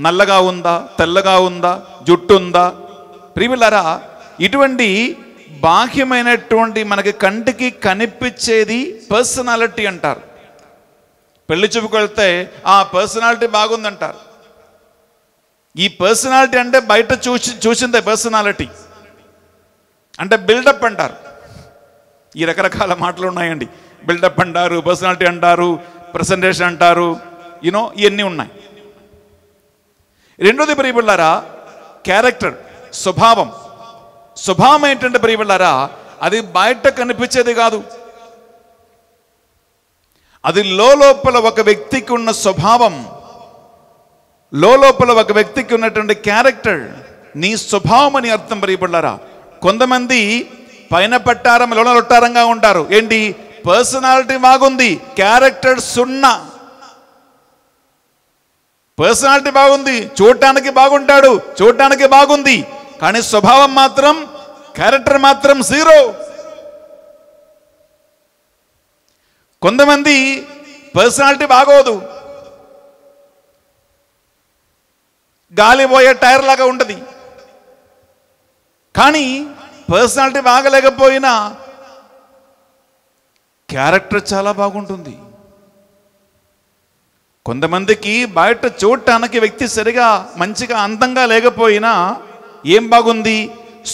నల్లగా ఉందా తెల్లగా ఉందా జుట్టు ఉందా ప్రిమిలరా ఇటువంటి బాహ్యమైనటువంటి మనకి కంటికి కనిపించేది పర్సనాలిటీ అంటారు పెళ్లి చూపుకు వెళ్తే ఆ పర్సనాలిటీ బాగుందంటారు ఈ పర్సనాలిటీ అంటే బయట చూసి చూసిందే పర్సనాలిటీ అంటే బిల్డప్ అంటారు ఈ రకరకాల మాటలు ఉన్నాయండి బిల్డప్ అంటారు పర్సనాలిటీ అంటారు ప్రజెంటేషన్ అంటారు యూనో ఇవన్నీ ఉన్నాయి రెండోది ప్రియబిళ్ళారా క్యారెక్టర్ స్వభావం స్వభావం ఏంటంటే ప్రియబిళ్ళారా అది బయట కనిపించేది కాదు అది లోపల ఒక వ్యక్తికి ఉన్న స్వభావం లోపల ఒక వ్యక్తికి ఉన్నటువంటి క్యారెక్టర్ నీ స్వభావం అని అర్థం ప్రియబిళ్ళారా కొంతమంది పైన పట్టారం లోన లొట్టారంగా ఉంటారు ఏంటి పర్సనాలిటీ బాగుంది క్యారెక్టర్ సున్నా పర్సనాలిటీ బాగుంది చూడటానికి బాగుంటాడు చూడటానికి బాగుంది కానీ స్వభావం మాత్రం క్యారెక్టర్ మాత్రం జీరో కొంతమంది పర్సనాలిటీ బాగోదు గాలిపోయే టైర్ లాగా ఉంటుంది కానీ పర్సనాలిటీ బాగలేకపోయినా క్యారెక్టర్ చాలా బాగుంటుంది కొంతమందికి బయట చూడటానికి వ్యక్తి సరిగా మంచిగా అందంగా లేకపోయినా ఏం బాగుంది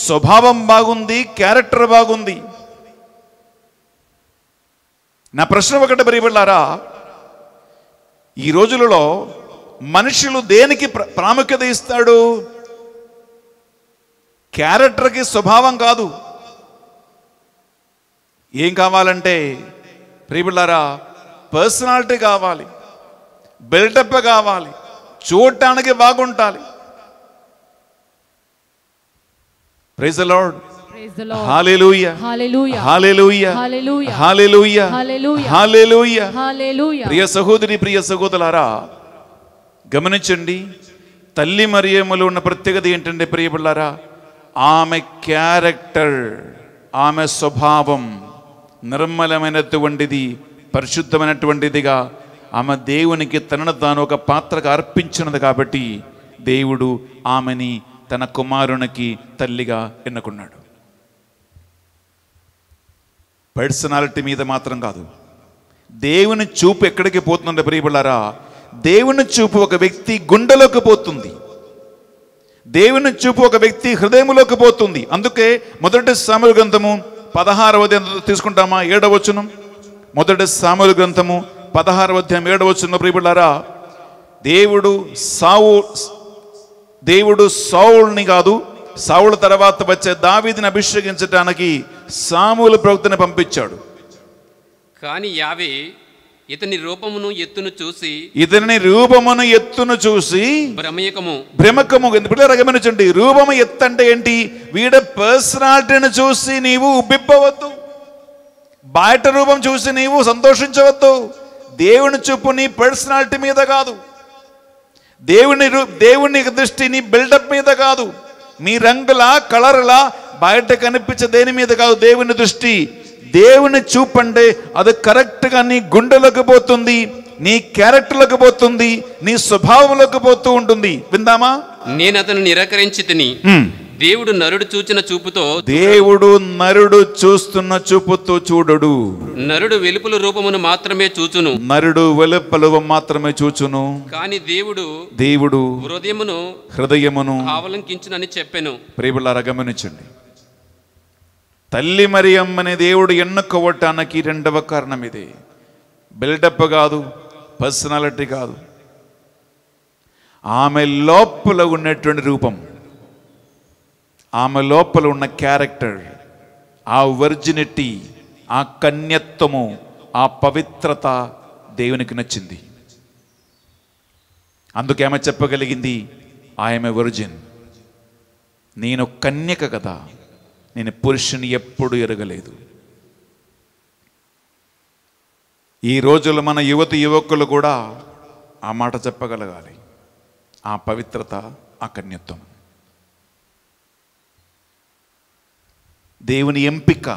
స్వభావం బాగుంది క్యారెక్టర్ బాగుంది నా ప్రశ్న ఒకటి వెళ్ళారా ఈ రోజులలో మనుషులు దేనికి ప్రాముఖ్యత ఇస్తాడు క్యారెక్టర్కి స్వభావం కాదు ఏం కావాలంటే ప్రియులారా పర్సనాలిటీ కావాలి బిల్డప్ కావాలి చూడటానికి బాగుంటాలి ప్రియ సహోదరి ప్రియ సహోదరులారా గమనించండి తల్లి మరియమ్మలో ఉన్న ప్రత్యేకత ఏంటంటే ప్రియబిళ్ళారా ఆమె క్యారెక్టర్ ఆమె స్వభావం నిర్మలమైనటువంటిది పరిశుద్ధమైనటువంటిదిగా ఆమె దేవునికి తనను తాను ఒక పాత్రగా అర్పించినది కాబట్టి దేవుడు ఆమెని తన కుమారునికి తల్లిగా ఎన్నుకున్నాడు పర్సనాలిటీ మీద మాత్రం కాదు దేవుని చూపు ఎక్కడికి పోతుంది ప్రియబిళ్ళారా దేవుని చూపు ఒక వ్యక్తి గుండెలోకి పోతుంది దేవుని చూపు ఒక వ్యక్తి హృదయంలోకి పోతుంది అందుకే మొదటి సామల గ్రంథము పదహారవది తీసుకుంటామా ఏడవచ్చును మొదటి సాముల గ్రంథము పదహారవ అధ్యాయం ఏడవచ్చున ప్రియులారా దేవుడు సావు దేవుడు సౌల్ని కాదు సౌల తర్వాత వచ్చే దావీదిని అభిషేకించడానికి సామూలు ప్రవక్తని పంపించాడు కానీ యావే ఇతని రూపమును ఎత్తును చూసి ఇతని రూపమును ఎత్తును చూసి భ్రమయకము భ్రమకము ఎందుకంటే రకమైనచండి రూపము ఎత్తు అంటే ఏంటి వీడ పర్సనాలిటీని చూసి నీవు ఉబ్బిప్పవద్దు బయట రూపం చూసి నీవు సంతోషించవద్దు దేవుని చూపు నీ పర్సనాలిటీ మీద కాదు దేవుని దేవుని దృష్టి నీ బిల్డప్ మీద కాదు మీ రంగులా కలర్లా బయట కనిపించే దేని మీద కాదు దేవుని దృష్టి దేవుని చూపండి అది కరెక్ట్గా నీ గుండెలకు పోతుంది నీ క్యారెక్టర్లకు పోతుంది నీ స్వభావంలోకి పోతూ ఉంటుంది విందామా నేను అతను నిరాకరించి తిని దేవుడు నరుడు చూచిన చూపుతో దేవుడు నరుడు చూస్తున్న చూపుతో చూడడు నరుడు వెలుపుల రూపమును మాత్రమే చూచును నరుడు వెలుపల మాత్రమే చూచును కాని దేవుడు దేవుడు హృదయమును హృదయమును ఆవలంకించునని చెప్పాను ప్రేమల రగమనించండి తల్లి మరి అమ్మనే దేవుడు ఎన్నుకోవటానికి రెండవ కారణం ఇది బిల్డప్ కాదు పర్సనాలిటీ కాదు ఆమె లోపల ఉన్నటువంటి రూపం ఆమె లోపల ఉన్న క్యారెక్టర్ ఆ వర్జినిటీ ఆ కన్యత్వము ఆ పవిత్రత దేవునికి నచ్చింది అందుకే ఆమె చెప్పగలిగింది ఆమె వర్జిన్ నేను కన్యక కదా నేను పురుషుని ఎప్పుడు ఎరగలేదు ఈ రోజులు మన యువతి యువకులు కూడా ఆ మాట చెప్పగలగాలి ఆ పవిత్రత ఆ కన్యత్వం దేవుని ఎంపిక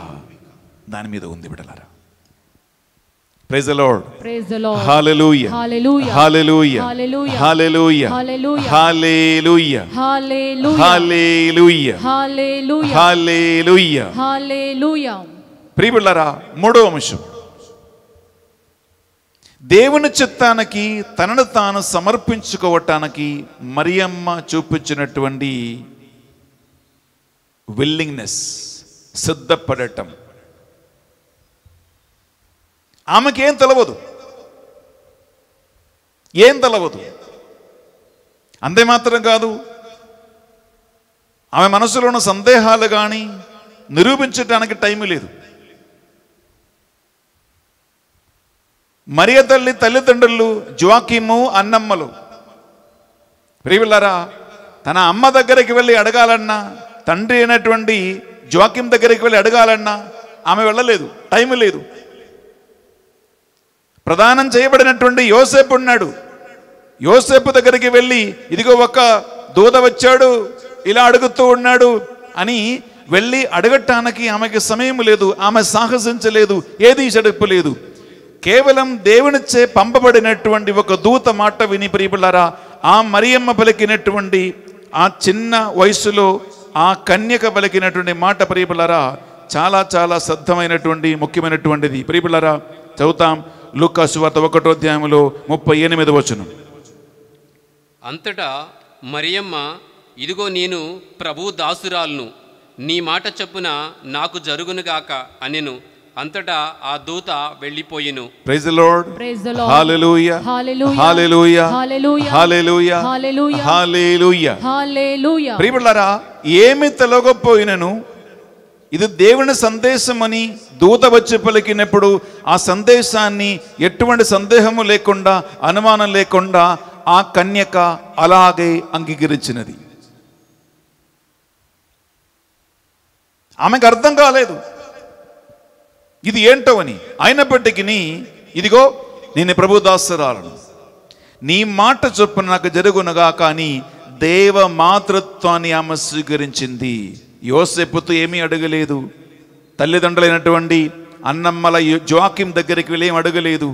దాని మీద ఉంది విడలారా ప్రైజ్ లార్డ్ ప్రైజ్ లార్డ్ హల్లెలూయా హల్లెలూయా హల్లెలూయా హల్లెలూయా హల్లెలూయా హల్లెలూయా హల్లెలూయా హల్లెలూయా హల్లెలూయా ప్రియబిళ్ళారా మూడో అంశం దేవుని చిత్తానికి తనను తాను సమర్పించుకోవటానికి మరియమ్మ చూపించినటువంటి విల్లింగ్నెస్ సిద్ధపడటం ఆమెకేం తెలవదు ఏం తెలవదు అంతే మాత్రం కాదు ఆమె మనసులో ఉన్న సందేహాలు కానీ నిరూపించడానికి టైం లేదు మరియ తల్లి తల్లిదండ్రులు జ్వాకిము అన్నమ్మలు ప్రియులరా తన అమ్మ దగ్గరికి వెళ్ళి అడగాలన్నా తండ్రి అయినటువంటి జ్వాకిం దగ్గరికి వెళ్ళి అడగాలన్నా ఆమె వెళ్ళలేదు టైం లేదు ప్రదానం చేయబడినటువంటి యోసేపు ఉన్నాడు యోసేపు దగ్గరికి వెళ్ళి ఇదిగో ఒక దూత వచ్చాడు ఇలా అడుగుతూ ఉన్నాడు అని వెళ్ళి అడగటానికి ఆమెకి సమయం లేదు ఆమె సాహసించలేదు ఏది చెడుపులేదు కేవలం దేవునిచే పంపబడినటువంటి ఒక దూత మాట విని ప్రియులారా ఆ మరియమ్మ పలికినటువంటి ఆ చిన్న వయసులో ఆ కన్యక పలికినటువంటి మాట ప్రియులారా చాలా చాలా శ్రద్ధమైనటువంటి ముఖ్యమైనటువంటిది ప్రియులారా చదువుతాం లూకాసు వార్త ఒకటో అధ్యాయంలో ముప్పై ఎనిమిది వచ్చును అంతటా మరియమ్మ ఇదిగో నేను ప్రభు దాసురాలను నీ మాట చెప్పున నాకు జరుగునుగాక అనిను అంతటా ఆ దూత వెళ్ళిపోయిను praise the Lord praise the Lord హల్లెలూయా హల్లెలూయా హల్లెలూయా హల్లెలూయా హల్లెలూయా హల్లెలూయా ప్రియలారా ఏమి తెలగపోయినను ఇది దేవుని సందేశం అని దూత వచ్చి పలికినప్పుడు ఆ సందేశాన్ని ఎటువంటి సందేహము లేకుండా అనుమానం లేకుండా ఆ కన్యక అలాగే అంగీకరించినది ఆమెకు అర్థం కాలేదు ఇది ఏంటో అని అయినప్పటికీ ఇదిగో నేను ప్రభుదాసరాలను నీ మాట చొప్పున నాకు జరుగునగా కానీ దేవ మాతృత్వాన్ని ఆమె స్వీకరించింది యోసెప్పుతో ఏమీ అడగలేదు తల్లిదండ్రులైనటువంటి అన్నమ్మల జోకిం దగ్గరికి వెళ్ళేం అడగలేదు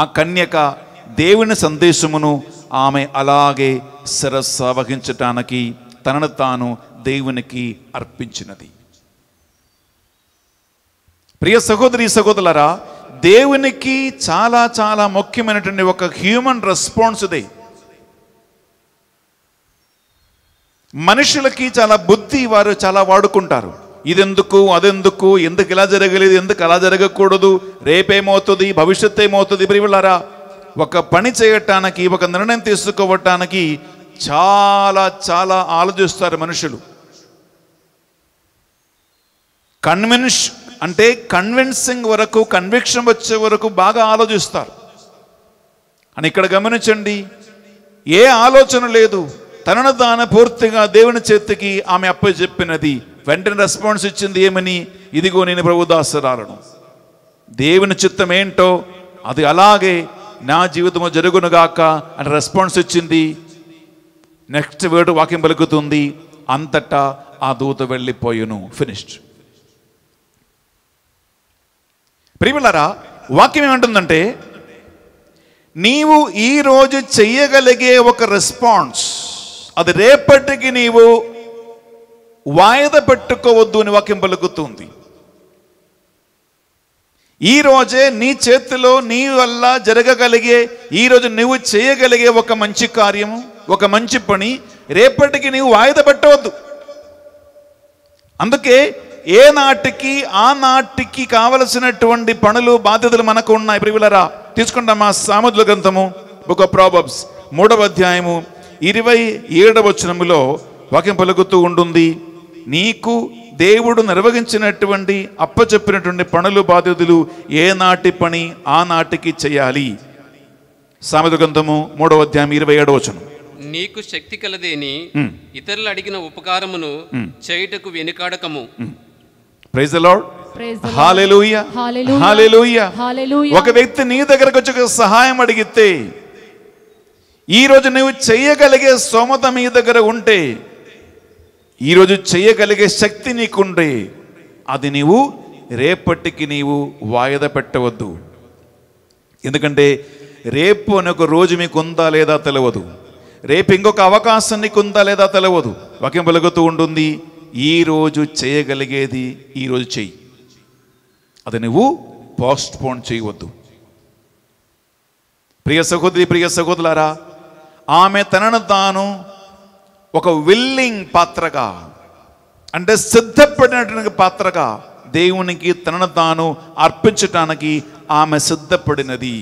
ఆ కన్యక దేవుని సందేశమును ఆమె అలాగే శిరస్స వహించటానికి తనను తాను దేవునికి అర్పించినది ప్రియ సహోదరి సహోదరులరా దేవునికి చాలా చాలా ముఖ్యమైనటువంటి ఒక హ్యూమన్ రెస్పాన్స్ ఇదే మనుషులకి చాలా బుద్ధి వారు చాలా వాడుకుంటారు ఇదెందుకు అదెందుకు ఎందుకు ఇలా జరగలేదు ఎందుకు అలా జరగకూడదు రేపేమవుతుంది భవిష్యత్తు ఏమవుతుంది ప్రియులారా ఒక పని చేయటానికి ఒక నిర్ణయం తీసుకోవటానికి చాలా చాలా ఆలోచిస్తారు మనుషులు కన్విన్స్ అంటే కన్విన్సింగ్ వరకు కన్విక్షన్ వచ్చే వరకు బాగా ఆలోచిస్తారు అని ఇక్కడ గమనించండి ఏ ఆలోచన లేదు తనను తాను పూర్తిగా దేవుని చేతికి ఆమె అప్పచెప్పినది వెంటనే రెస్పాన్స్ ఇచ్చింది ఏమని ఇదిగో నేను ప్రభుదాసరాలను దేవుని చిత్తం ఏంటో అది అలాగే నా జీవితంలో జరుగునుగాక అని రెస్పాన్స్ ఇచ్చింది నెక్స్ట్ వర్డ్ వాక్యం పలుకుతుంది అంతటా ఆ దూత వెళ్ళిపోయును ఫినిష్డ్ ప్రియులరా వాక్యం ఏమంటుందంటే నీవు ఈరోజు చెయ్యగలిగే ఒక రెస్పాన్స్ అది రేపటికి నీవు వాయిదా పెట్టుకోవద్దు అని వాక్యం పలుకుతుంది ఈరోజే నీ చేతిలో నీ వల్ల జరగగలిగే ఈరోజు నువ్వు చేయగలిగే ఒక మంచి కార్యము ఒక మంచి పని రేపటికి నీవు వాయిదా పెట్టవద్దు అందుకే ఏ నాటికి ఆ నాటికి కావలసినటువంటి పనులు బాధ్యతలు మనకు ఉన్నాయి ప్రియులరా తీసుకుంటామా సామద్ర గ్రంథము బుక్ ఆఫ్ ప్రాబబ్స్ మూడవ అధ్యాయము ఇరవై ఏడవ వచనములో వాక్యం పలుకుతూ ఉంటుంది నీకు దేవుడు నిర్వహించినటువంటి అప్పచెప్పినటువంటి పనులు బాధ్యతలు ఏనాటి పని ఆనాటికి చేయాలి సామెత గ్రంథము మూడవ అధ్యాయం ఇరవై వచనం నీకు శక్తి కలదేని ఇతరులు అడిగిన ఉపకారమును చేయటకు వెనుకాడకము ప్రైజ్ లార్డ్ ఒక వ్యక్తి నీ దగ్గరకు వచ్చి సహాయం అడిగితే ఈరోజు నువ్వు చేయగలిగే సోమత మీ దగ్గర ఉంటే ఈరోజు చేయగలిగే శక్తి నీకుండే అది నీవు రేపటికి నీవు వాయిదా పెట్టవద్దు ఎందుకంటే రేపు అని ఒక రోజు మీకు ఉందా లేదా తెలియదు రేపు ఇంకొక అవకాశం నీకు ఉందా లేదా తెలియదు వాక్యం పలుగుతూ ఉంటుంది ఈరోజు చేయగలిగేది ఈరోజు చెయ్యి అది నువ్వు పోస్ట్ పోన్ చేయవద్దు ప్రియ సహోదరి ప్రియ సహోదరులారా ఆమె తనను తాను ఒక విల్లింగ్ పాత్రగా అంటే సిద్ధపడినటువంటి పాత్రగా దేవునికి తనను తాను అర్పించటానికి ఆమె సిద్ధపడినది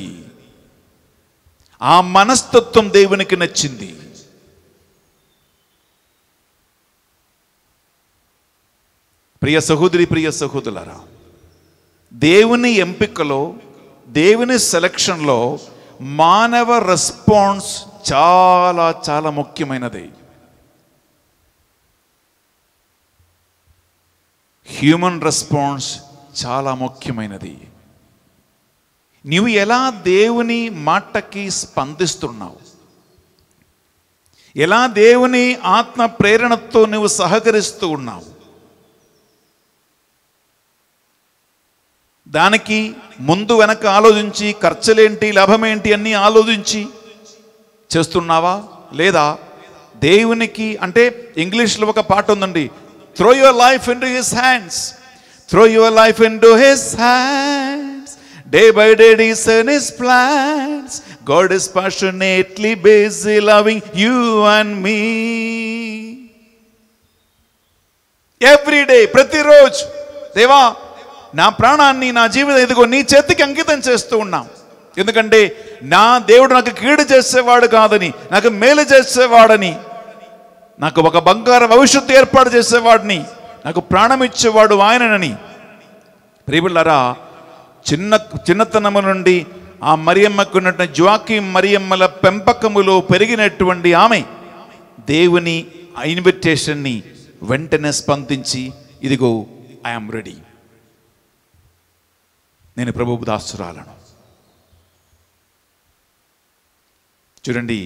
ఆ మనస్తత్వం దేవునికి నచ్చింది ప్రియ సహోదరి ప్రియ సహోదరులరా దేవుని ఎంపికలో దేవుని సెలక్షన్లో మానవ రెస్పాన్స్ చాలా చాలా ముఖ్యమైనది హ్యూమన్ రెస్పాన్స్ చాలా ముఖ్యమైనది నీవు ఎలా దేవుని మాటకి స్పందిస్తున్నావు ఎలా దేవుని ఆత్మ ప్రేరణతో నువ్వు సహకరిస్తూ ఉన్నావు దానికి ముందు వెనక ఆలోచించి ఖర్చులేంటి లాభమేంటి అన్నీ ఆలోచించి చేస్తున్నావా లేదా దేవునికి అంటే ఇంగ్లీష్లో ఒక పాట ఉందండి throw your life into his hands throw your life into his hands day by day these his plans God is passionately busy loving you and me everyday ప్రతిరోజు దేవా నా ప్రాణాన్ని నా జీవితం ఇదిగో నీ చేతికి అంకితం చేస్తూ ఉన్నాం ఎందుకంటే నా దేవుడు నాకు కీడు చేసేవాడు కాదని నాకు మేలు చేసేవాడని నాకు ఒక బంగారు భవిష్యత్తు ఏర్పాటు చేసేవాడిని నాకు ప్రాణం ఇచ్చేవాడు ఆయననని ప్రియులరా చిన్న చిన్నతనము నుండి ఆ ఉన్నటువంటి జ్వాకి మరియమ్మల పెంపకములో పెరిగినటువంటి ఆమె దేవుని ఇన్విటేషన్ని వెంటనే స్పందించి ఇదిగో ఐఎమ్ రెడీ నేను ప్రభు దాసురాలను చూడండి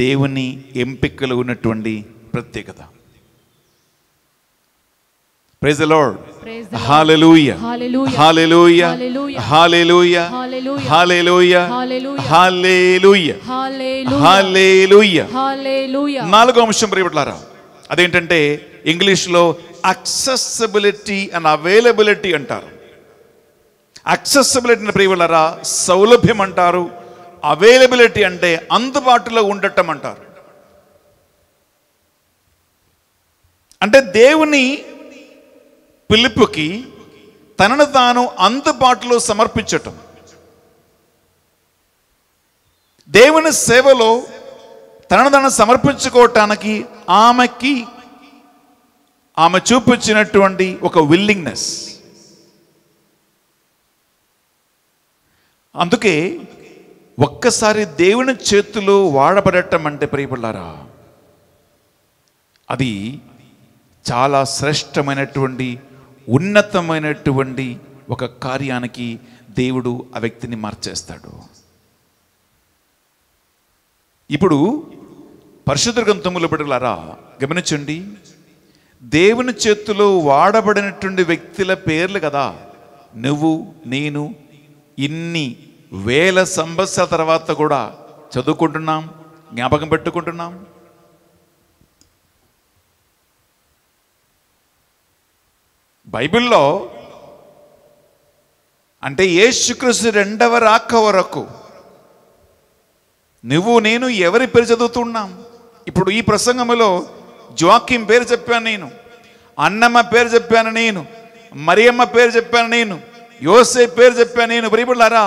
దేవుని ఎంపికలు ఉన్నటువంటి ప్రత్యేకత ప్రైజ్ లార్డ్ హాలెలూయ హాలెలూయ హాలెలూయ హాలెలూయ హాలెలూయ హాలెలూయ నాలుగో అంశం ప్రియపట్లారా అదేంటంటే ఇంగ్లీష్లో అక్సెసిబిలిటీ అండ్ అవైలబిలిటీ అంటారు అక్సెసిబిలిటీ ప్రియపట్లారా సౌలభ్యం అంటారు అవైలబిలిటీ అంటే అందుబాటులో ఉండటం అంటారు అంటే దేవుని పిలుపుకి తనను తాను అందుబాటులో సమర్పించటం దేవుని సేవలో తనను తాను సమర్పించుకోవటానికి ఆమెకి ఆమె చూపించినటువంటి ఒక విల్లింగ్నెస్ అందుకే ఒక్కసారి దేవుని చేతులు వాడబడటం అంటే ప్రియపడ్డారా అది చాలా శ్రేష్టమైనటువంటి ఉన్నతమైనటువంటి ఒక కార్యానికి దేవుడు ఆ వ్యక్తిని మార్చేస్తాడు ఇప్పుడు పరిశుద్ధ గ్రంథములు పడలారా గమనించండి దేవుని చేతిలో వాడబడినటువంటి వ్యక్తుల పేర్లు కదా నువ్వు నేను ఇన్ని వేల సంవత్సరాల తర్వాత కూడా చదువుకుంటున్నాం జ్ఞాపకం పెట్టుకుంటున్నాం బైబిల్లో అంటే యేసుక్రీస్తు రెండవ రాక వరకు నువ్వు నేను ఎవరి పేరు చదువుతున్నాం ఇప్పుడు ఈ ప్రసంగంలో జోకిం పేరు చెప్పాను నేను అన్నమ్మ పేరు చెప్పాను నేను మరియమ్మ పేరు చెప్పాను నేను యోసే పేరు చెప్పాను నేను ప్రియబుళ్ళారా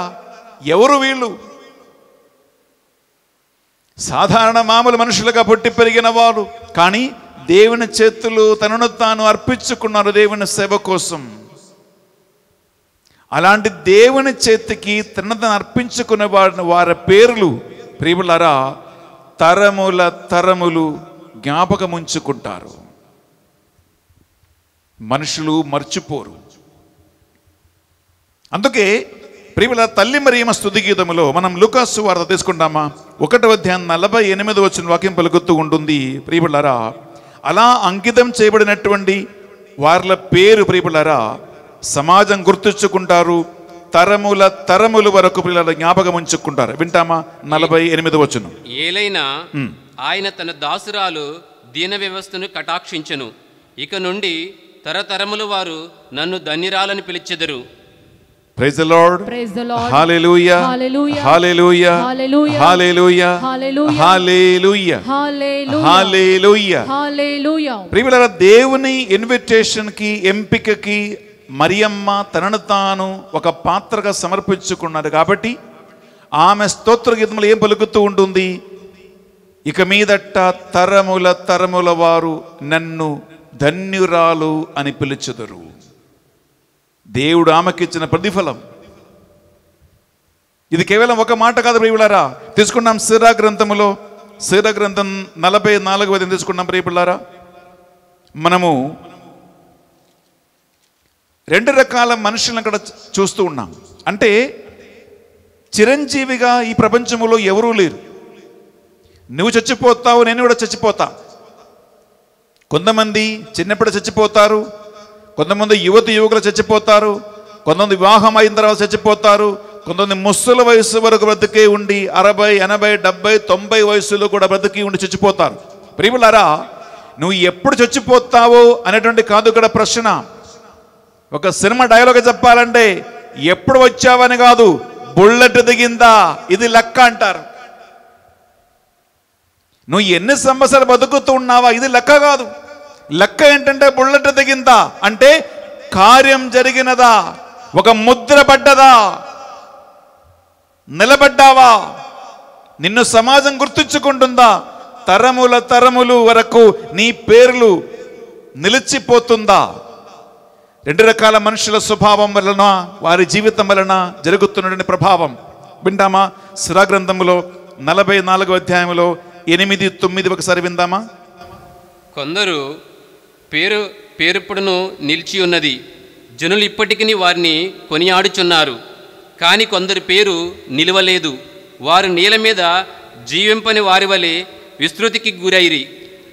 ఎవరు వీళ్ళు సాధారణ మామూలు మనుషులుగా పుట్టి పెరిగిన వారు కానీ దేవుని చేతులు తనను తాను అర్పించుకున్నారు దేవుని సేవ కోసం అలాంటి దేవుని చేతికి తనను తను అర్పించుకునే వారిని వారి పేర్లు ప్రియులరా తరముల తరములు జ్ఞాపకం ఉంచుకుంటారు మనుషులు మర్చిపోరు అందుకే ప్రియుల తల్లి మరియమ స్థుతి గీతములో మనం లుకాసు వార్త తీసుకుంటామా ఒకటి అధ్యాయం నలభై ఎనిమిది వచ్చిన వాక్యం పలుకుతూ ఉంటుంది ప్రియులారా అలా అంకితం చేయబడినటువంటి వార్ల పేరు ప్రియులారా సమాజం గుర్తుంచుకుంటారు తరముల తరములు వరకు పిల్లల జ్ఞాపకం ఉంచుకుంటారు వింటామా నలభై ఎనిమిది వచ్చును ఏలైనా ఆయన తన దాసురాలు దీన వ్యవస్థను కటాక్షించను ఇక నుండి తరతరములు వారు నన్ను ధన్యరాలని పిలిచెదరు ప్రైజ్ ద లార్డ్ హల్లెలూయా హల్లెలూయా హల్లెలూయా హల్లెలూయా హల్లెలూయా ప్రియులారా దేవుని ఇన్విటేషన్ కి ఎంపికకి మరియమ్మ తనను తాను ఒక పాత్రగా సమర్పించుకున్నారు కాబట్టి ఆమె స్తోత్ర గీతములు ఏం పలుకుతూ ఉంటుంది ఇక మీదట్ట తరముల తరముల వారు నన్ను ధన్యురాలు అని పిలుచుదరు దేవుడు ఆమెకిచ్చిన ప్రతిఫలం ఇది కేవలం ఒక మాట కాదు ప్రియులారా తీసుకున్నాం సిరా గ్రంథములో సిరా గ్రంథం నలభై నాలుగు వదిన తీసుకున్నాం ప్రియులారా మనము రెండు రకాల మనుషులను అక్కడ చూస్తూ ఉన్నాం అంటే చిరంజీవిగా ఈ ప్రపంచంలో ఎవరూ లేరు నువ్వు చచ్చిపోతావు నేను కూడా చచ్చిపోతా కొంతమంది చిన్నప్పుడు చచ్చిపోతారు కొంతమంది యువతి యువకులు చచ్చిపోతారు కొంతమంది వివాహం అయిన తర్వాత చచ్చిపోతారు కొంతమంది ముస్సుల వయసు వరకు బ్రతికే ఉండి అరవై ఎనభై డెబ్బై తొంభై వయసులో కూడా బ్రతికి ఉండి చచ్చిపోతారు ప్రియులారా నువ్వు ఎప్పుడు చచ్చిపోతావో అనేటువంటి కాదు ఇక్కడ ప్రశ్న ఒక సినిమా డైలాగ్ చెప్పాలంటే ఎప్పుడు వచ్చావని కాదు బుల్లెట్ దిగిందా ఇది లెక్క అంటారు నువ్వు ఎన్ని సంవత్సరాలు బతుకుతూ ఉన్నావా ఇది లెక్క కాదు లెక్క ఏంటంటే బుల్లెట్ తెగిందా అంటే కార్యం జరిగినదా ఒక ముద్ర పడ్డదా నిలబడ్డావా నిన్ను సమాజం గుర్తుంచుకుంటుందా తరముల తరములు వరకు నీ పేర్లు నిలిచిపోతుందా రెండు రకాల మనుషుల స్వభావం వలన వారి జీవితం వలన జరుగుతున్నటువంటి ప్రభావం వింటామా శిరాగ్రంథంలో నలభై నాలుగు అధ్యాయంలో ఎనిమిది తొమ్మిది ఒకసారి విందామా కొందరు పేరు పేరుప్పుడును నిలిచి ఉన్నది జనులు ఇప్పటికీ వారిని కొనియాడుచున్నారు కానీ కొందరి పేరు నిలవలేదు వారు నీల మీద జీవింపని వారి వలె విస్తృతికి గురైరి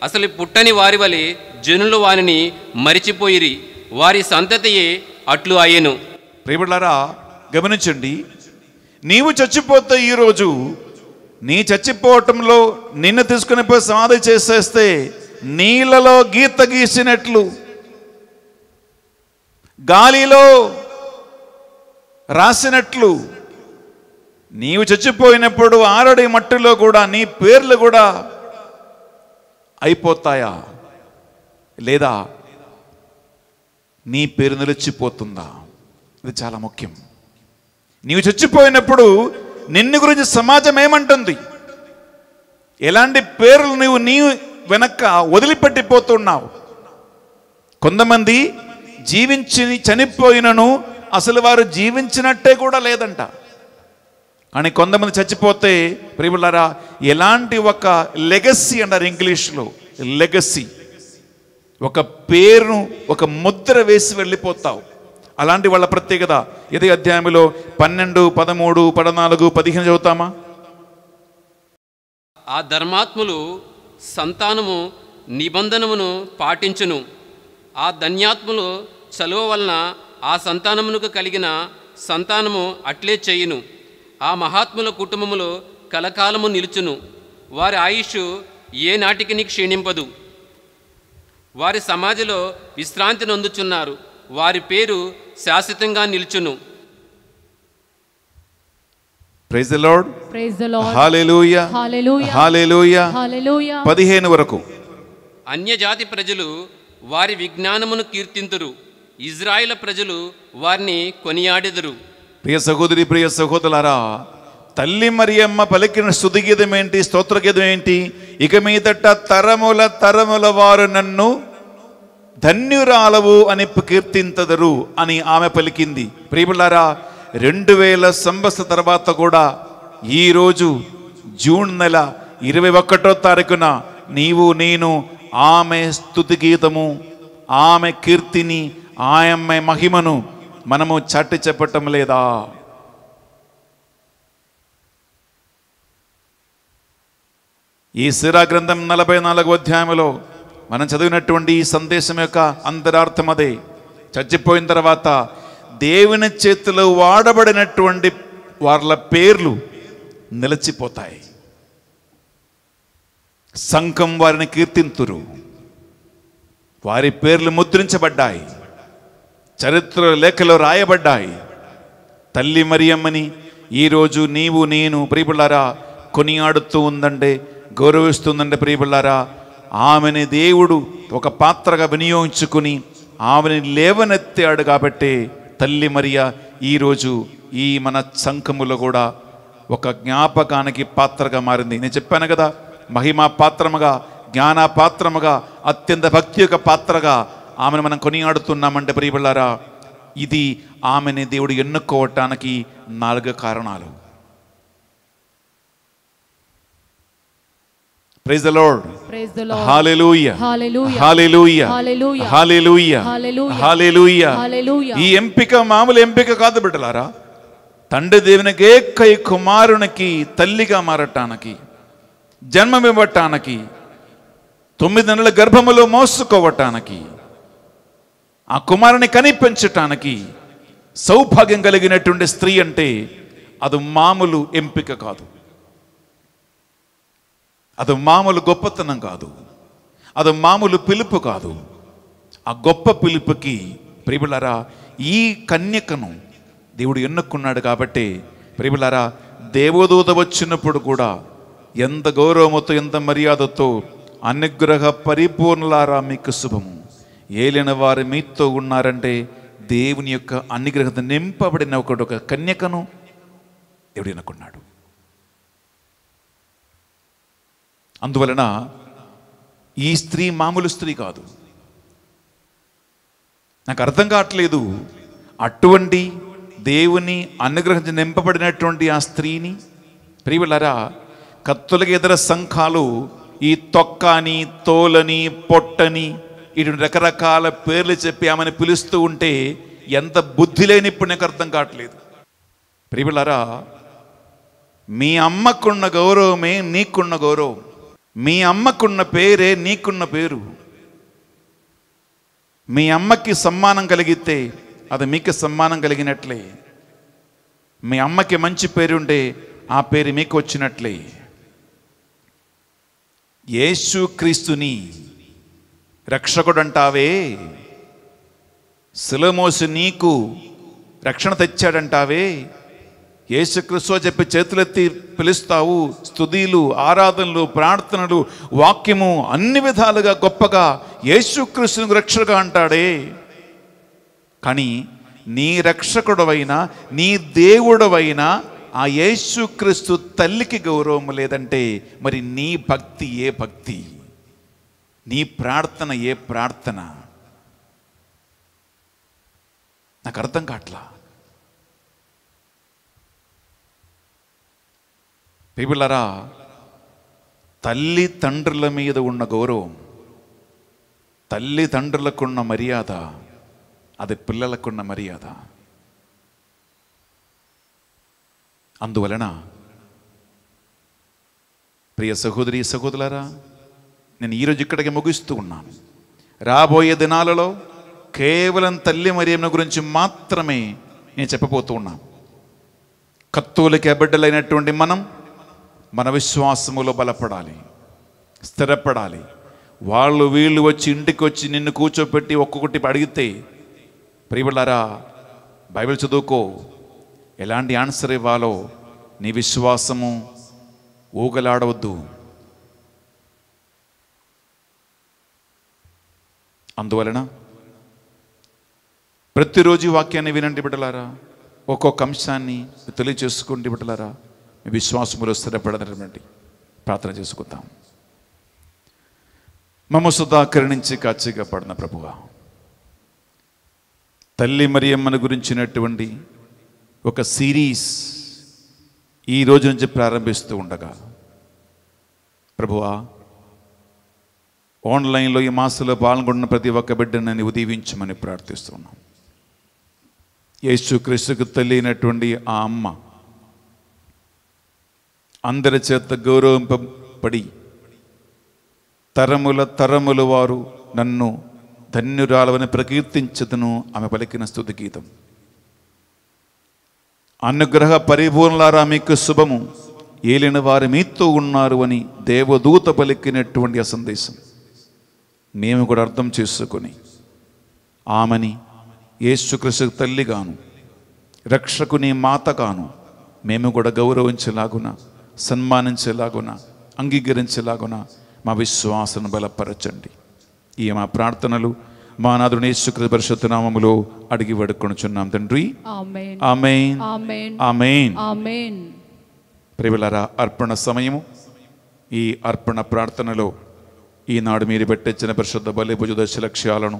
అసలు పుట్టని వారి వలె జనులు వారిని మరిచిపోయిరి వారి సంతతియే అట్లు అయ్యను ప్రేమిలారా గమనించండి నీవు చచ్చిపోతే ఈరోజు నీ చచ్చిపోవటంలో నిన్ను తీసుకునిపోయి సమాధి చేసేస్తే నీళ్ళలో గీత గీసినట్లు గాలిలో రాసినట్లు నీవు చచ్చిపోయినప్పుడు ఆరడి మట్టిలో కూడా నీ పేర్లు కూడా అయిపోతాయా లేదా నీ పేరు నిలిచిపోతుందా ఇది చాలా ముఖ్యం నీవు చచ్చిపోయినప్పుడు నిన్ను గురించి సమాజం ఏమంటుంది ఎలాంటి పేర్లు నీవు నీవు వెనక వదిలిపెట్టిపోతున్నావు కొంతమంది జీవించి చనిపోయినను అసలు వారు జీవించినట్టే కూడా లేదంట కానీ కొంతమంది చచ్చిపోతే ప్రియులారా ఎలాంటి ఒక లెగసీ అంటారు ఇంగ్లీష్లో లెగసీ ఒక పేరును ఒక ముద్ర వేసి వెళ్ళిపోతావు అలాంటి వాళ్ళ ప్రత్యేకత ఇది అధ్యాయంలో పన్నెండు పదమూడు పదనాలుగు పదిహేను చదువుతామా ఆ ధర్మాత్ములు సంతానము నిబంధనమును పాటించును ఆ ధన్యాత్ములు చలువ వలన ఆ సంతానమునకు కలిగిన సంతానము అట్లే చేయును ఆ మహాత్ముల కుటుంబములు కలకాలము నిలుచును వారి ఆయుష్ ఏనాటికి క్షీణింపదు వారి సమాజంలో విశ్రాంతి నొందుచున్నారు వారి పేరు శాశ్వతంగా నిలుచును praise the Lord praise the Lord హల్లెలూయా హల్లెలూయా హల్లెలూయా హల్లెలూయా 15 వరకు అన్యజాతి ప్రజలు వారి విజ్ఞానమును కీర్తింతురు ఇజ్రాయిల ప్రజలు వారిని కొనియాడెదురు ప్రియ సహోదరి ప్రియ సహోదరులారా తల్లి మరియమ్మ పలికిన స్థుతిగీతం ఏంటి స్తోత్రగీతం ఏంటి ఇక మీదట తరముల తరముల వారు నన్ను ధన్యురాలవు అని కీర్తింతదరు అని ఆమె పలికింది ప్రియపులారా రెండు వేల సంవత్సర తర్వాత కూడా ఈరోజు జూన్ నెల ఇరవై ఒకటో తారీఖున నీవు నేను ఆమె స్థుతి గీతము ఆమె కీర్తిని ఆమె మహిమను మనము చాటి చెప్పటం లేదా ఈ సిరా గ్రంథం నలభై నాలుగు అధ్యాయంలో మనం చదివినటువంటి ఈ సందేశం యొక్క అంతరార్థం అదే చచ్చిపోయిన తర్వాత దేవుని చేతిలో వాడబడినటువంటి వాళ్ళ పేర్లు నిలిచిపోతాయి సంఘం వారిని కీర్తింతురు వారి పేర్లు ముద్రించబడ్డాయి చరిత్ర లేఖలో రాయబడ్డాయి తల్లి మరియమ్మని ఈరోజు నీవు నేను ప్రియబిళ్ళారా కొనియాడుతూ ఉందంటే గౌరవిస్తుందంటే ప్రియబిళ్ళారా ఆమెని దేవుడు ఒక పాత్రగా వినియోగించుకుని ఆమెని లేవనెత్తాడు కాబట్టి తల్లి మరియ ఈరోజు ఈ మన సంఘములో కూడా ఒక జ్ఞాపకానికి పాత్రగా మారింది నేను చెప్పాను కదా మహిమా పాత్రముగా జ్ఞాన పాత్రముగా అత్యంత భక్తి యొక్క పాత్రగా ఆమెను మనం కొనియాడుతున్నామంటే ప్రియబళ్ళారా ఇది ఆమెని దేవుడు ఎన్నుకోవటానికి నాలుగు కారణాలు praise the Lord praise the Lord హల్లెలూయా హల్లెలూయా హల్లెలూయా హల్లెలూయా ఈ ఎంపిక మామూలు ఎంపిక కాదు బిడ్డలారా తండ్రి దేవునికి ఏకై కుమారునికి తల్లిగా మారటానికి జన్మమివ్వటానికి తొమ్మిది నెలల గర్భములో మోసుకోవటానికి ఆ కుమారుని కనిపించటానికి సౌభాగ్యం కలిగినటువంటి స్త్రీ అంటే అది మామూలు ఎంపిక కాదు అది మామూలు గొప్పతనం కాదు అది మామూలు పిలుపు కాదు ఆ గొప్ప పిలుపుకి ప్రిబులరా ఈ కన్యకను దేవుడు ఎన్నుకున్నాడు కాబట్టి ప్రిబులరా దేవదూత వచ్చినప్పుడు కూడా ఎంత గౌరవముతో ఎంత మర్యాదతో అనుగ్రహ పరిపూర్ణలారా మీకు శుభము ఏలిన వారు మీతో ఉన్నారంటే దేవుని యొక్క అనుగ్రహత నింపబడిన ఒకడు ఒక కన్యకను దేవుడు ఎన్నుకున్నాడు అందువలన ఈ స్త్రీ మామూలు స్త్రీ కాదు నాకు అర్థం కావట్లేదు అటువంటి దేవుని అనుగ్రహించి నింపబడినటువంటి ఆ స్త్రీని ప్రియులరా కత్తులకి ఇతర సంఘాలు ఈ తొక్కని తోలని పొట్టని ఇటువంటి రకరకాల పేర్లు చెప్పి ఆమెను పిలుస్తూ ఉంటే ఎంత బుద్ధి లేని ఇప్పుడు నాకు అర్థం కావట్లేదు ప్రియులరా మీ అమ్మకున్న గౌరవమే నీకున్న గౌరవం మీ అమ్మకున్న పేరే నీకున్న పేరు మీ అమ్మకి సమ్మానం కలిగితే అది మీకు సమ్మానం కలిగినట్లే మీ అమ్మకి మంచి పేరుండే ఆ పేరు మీకు వచ్చినట్లే యేసుక్రీస్తుని రక్షకుడు అంటావే సిలమోసు నీకు రక్షణ తెచ్చాడంటావే యేసుక్రిస్తు చెప్పి చేతులెత్తి పిలుస్తావు స్తుదీలు ఆరాధనలు ప్రార్థనలు వాక్యము అన్ని విధాలుగా గొప్పగా యేసుక్రీస్తుని రక్షకుగా అంటాడే కానీ నీ రక్షకుడవైనా నీ దేవుడవైనా ఆ యేసుక్రీస్తు తల్లికి గౌరవం లేదంటే మరి నీ భక్తి ఏ భక్తి నీ ప్రార్థన ఏ ప్రార్థన నాకు అర్థం కావట్లా పిబులరా తల్లి తండ్రుల మీద ఉన్న గౌరవం తల్లి తండ్రులకున్న మర్యాద అది పిల్లలకున్న మర్యాద అందువలన ప్రియ సహోదరి సహోదరులారా నేను ఈరోజు ఇక్కడికి ముగిస్తూ ఉన్నాను రాబోయే దినాలలో కేవలం తల్లి మరియమ్మ గురించి మాత్రమే నేను చెప్పబోతూ కత్తులకి అబిడ్డలైనటువంటి మనం మన విశ్వాసములో బలపడాలి స్థిరపడాలి వాళ్ళు వీళ్ళు వచ్చి ఇంటికి వచ్చి నిన్ను కూర్చోపెట్టి ఒక్కొక్కటి అడిగితే ప్రియులారా బైబిల్ చదువుకో ఎలాంటి ఆన్సర్ ఇవ్వాలో నీ విశ్వాసము ఊగలాడవద్దు అందువలన ప్రతిరోజు వాక్యాన్ని వినండి బిడ్డలారా ఒక్కొక్క అంశాన్ని తెలియచేసుకోండి బిడ్డలారా విశ్వాసములో స్థిరపడనటువంటి ప్రార్థన చేసుకుందాం మమ సుధా నుంచి కాచిగా పడిన ప్రభువా తల్లి మరియమ్మను గురించినటువంటి ఒక సిరీస్ ఈ రోజు నుంచి ప్రారంభిస్తూ ఉండగా ప్రభువా ఆన్లైన్లో ఈ మాసంలో పాల్గొన్న ప్రతి ఒక్క బిడ్డనని ఉదీవించమని ప్రార్థిస్తున్నాం యేసుక్రీస్తుకు తల్లి అయినటువంటి ఆ అమ్మ అందరి చేత గౌరవింపబడి తరముల తరములు వారు నన్ను ధన్యురాలవని ప్రకీర్తించదును ఆమె పలికిన స్థుతి గీతం అనుగ్రహ పరిపూర్ణలారా మీకు శుభము ఏలిన వారి మీతో ఉన్నారు అని దేవదూత పలికినటువంటి ఆ సందేశం మేము కూడా అర్థం చేసుకొని ఆమెని యేసుక్రీస్తు తల్లిగాను రక్షకుని మాతగాను మేము కూడా గౌరవించేలాగున సన్మానించేలాగున అంగీకరించేలాగున మా విశ్వాసను బలపరచండి ఈ మా ప్రార్థనలు మా నాదుని శుక్ర పరిషత్ నామములో అడిగి వడుకొనుచున్నాం తండ్రి ఆమెన్ ఆమెన్ అర్పణ సమయము ఈ అర్పణ ప్రార్థనలో ఈనాడు మీరు పెట్టించిన పరిశుద్ధ బలిభుజ దశ లక్ష్యాలను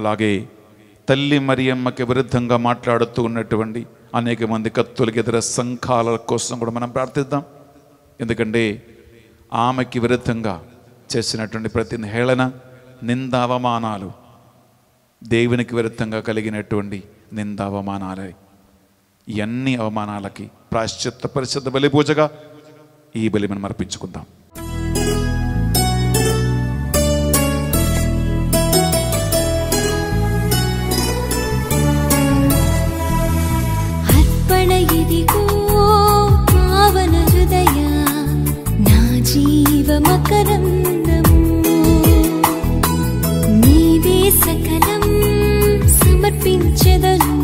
అలాగే తల్లి మరియమ్మకి విరుద్ధంగా మాట్లాడుతూ ఉన్నటువంటి అనేక మంది కత్తులకి ఇతర సంఘాల కోసం కూడా మనం ప్రార్థిద్దాం ఎందుకంటే ఆమెకి విరుద్ధంగా చేసినటువంటి ప్రతి హేళన అవమానాలు దేవునికి విరుద్ధంగా కలిగినటువంటి నింద అవమానాలే అన్ని అవమానాలకి ప్రాశ్చిత్త పరిశుద్ధ బలి పూజగా ఈ బలి మనం అర్పించుకుందాం అర్పణ ఇది మకరందము నీవే సకలం సమర్పించదను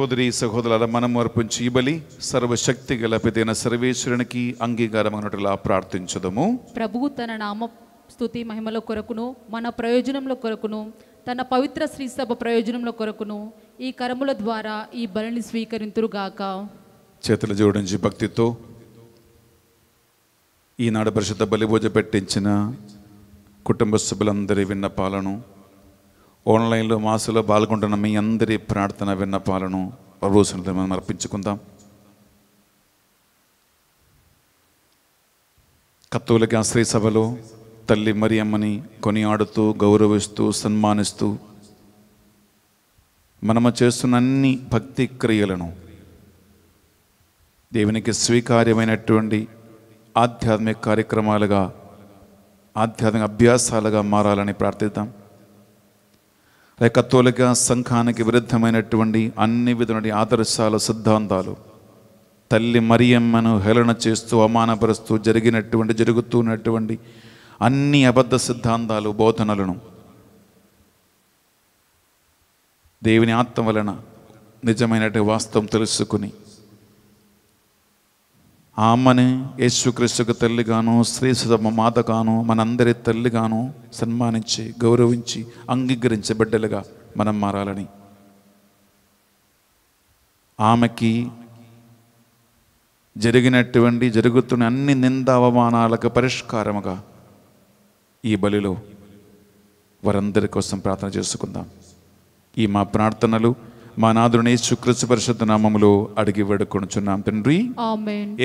సహోదరి సహోదరుల మనం అర్పించి ఈ బలి సర్వశక్తి గల పెదైన సర్వేశ్వరునికి అంగీకారం ప్రార్థించదము ప్రభు తన నామ స్థుతి మహిమల కొరకును మన ప్రయోజనముల కొరకును తన పవిత్ర సభ ప్రయోజనముల కొరకును ఈ కరముల ద్వారా ఈ బలిని స్వీకరింతురుగాక చేతులు జోడించి భక్తితో ఈనాడు పరిశుద్ధ బలిభోజ పెట్టించిన కుటుంబ సభ్యులందరి విన్నపాలను ఆన్లైన్లో మాసులో పాల్గొంటున్న మీ అందరి ప్రార్థన విన్నపాలను రోజున మనం అర్పించుకుందాం కత్తూలిక ఆశ్రయ సభలో తల్లి మరియమ్మని కొనియాడుతూ గౌరవిస్తూ సన్మానిస్తూ మనము చేస్తున్న అన్ని భక్తి క్రియలను దేవునికి స్వీకార్యమైనటువంటి ఆధ్యాత్మిక కార్యక్రమాలుగా ఆధ్యాత్మిక అభ్యాసాలుగా మారాలని ప్రార్థిద్దాం కത്തോలిక సంఘానికి విరుద్ధమైనటువంటి అన్ని విధమైన ఆదర్శాలు సిద్ధాంతాలు తల్లి మరియమ్మను హేళన చేస్తూ అవమానపరుస్తూ జరిగినటువంటి జరుగుతున్నటువంటి అన్ని అబద్ధ సిద్ధాంతాలు బోధనలను దేవుని ఆత్మ వలన నిజమైనటువంటి వాస్తవం తెలుసుకుని ఆ అమ్మని యేసుక్రీస్తుకు తల్లిగాను స్త్రీ సుధమ్మ మాతగాను మనందరి తల్లిగాను సన్మానించి గౌరవించి అంగీకరించే బిడ్డలుగా మనం మారాలని ఆమెకి జరిగినటువంటి జరుగుతున్న అన్ని నింద అవమానాలకు పరిష్కారముగా ఈ బలిలో వారందరి కోసం ప్రార్థన చేసుకుందాం ఈ మా ప్రార్థనలు మా నాదుని యేసుక్రీస్తు పరిషత్ నామములు అడిగి వేడుకొనుచున్నాం తండ్రి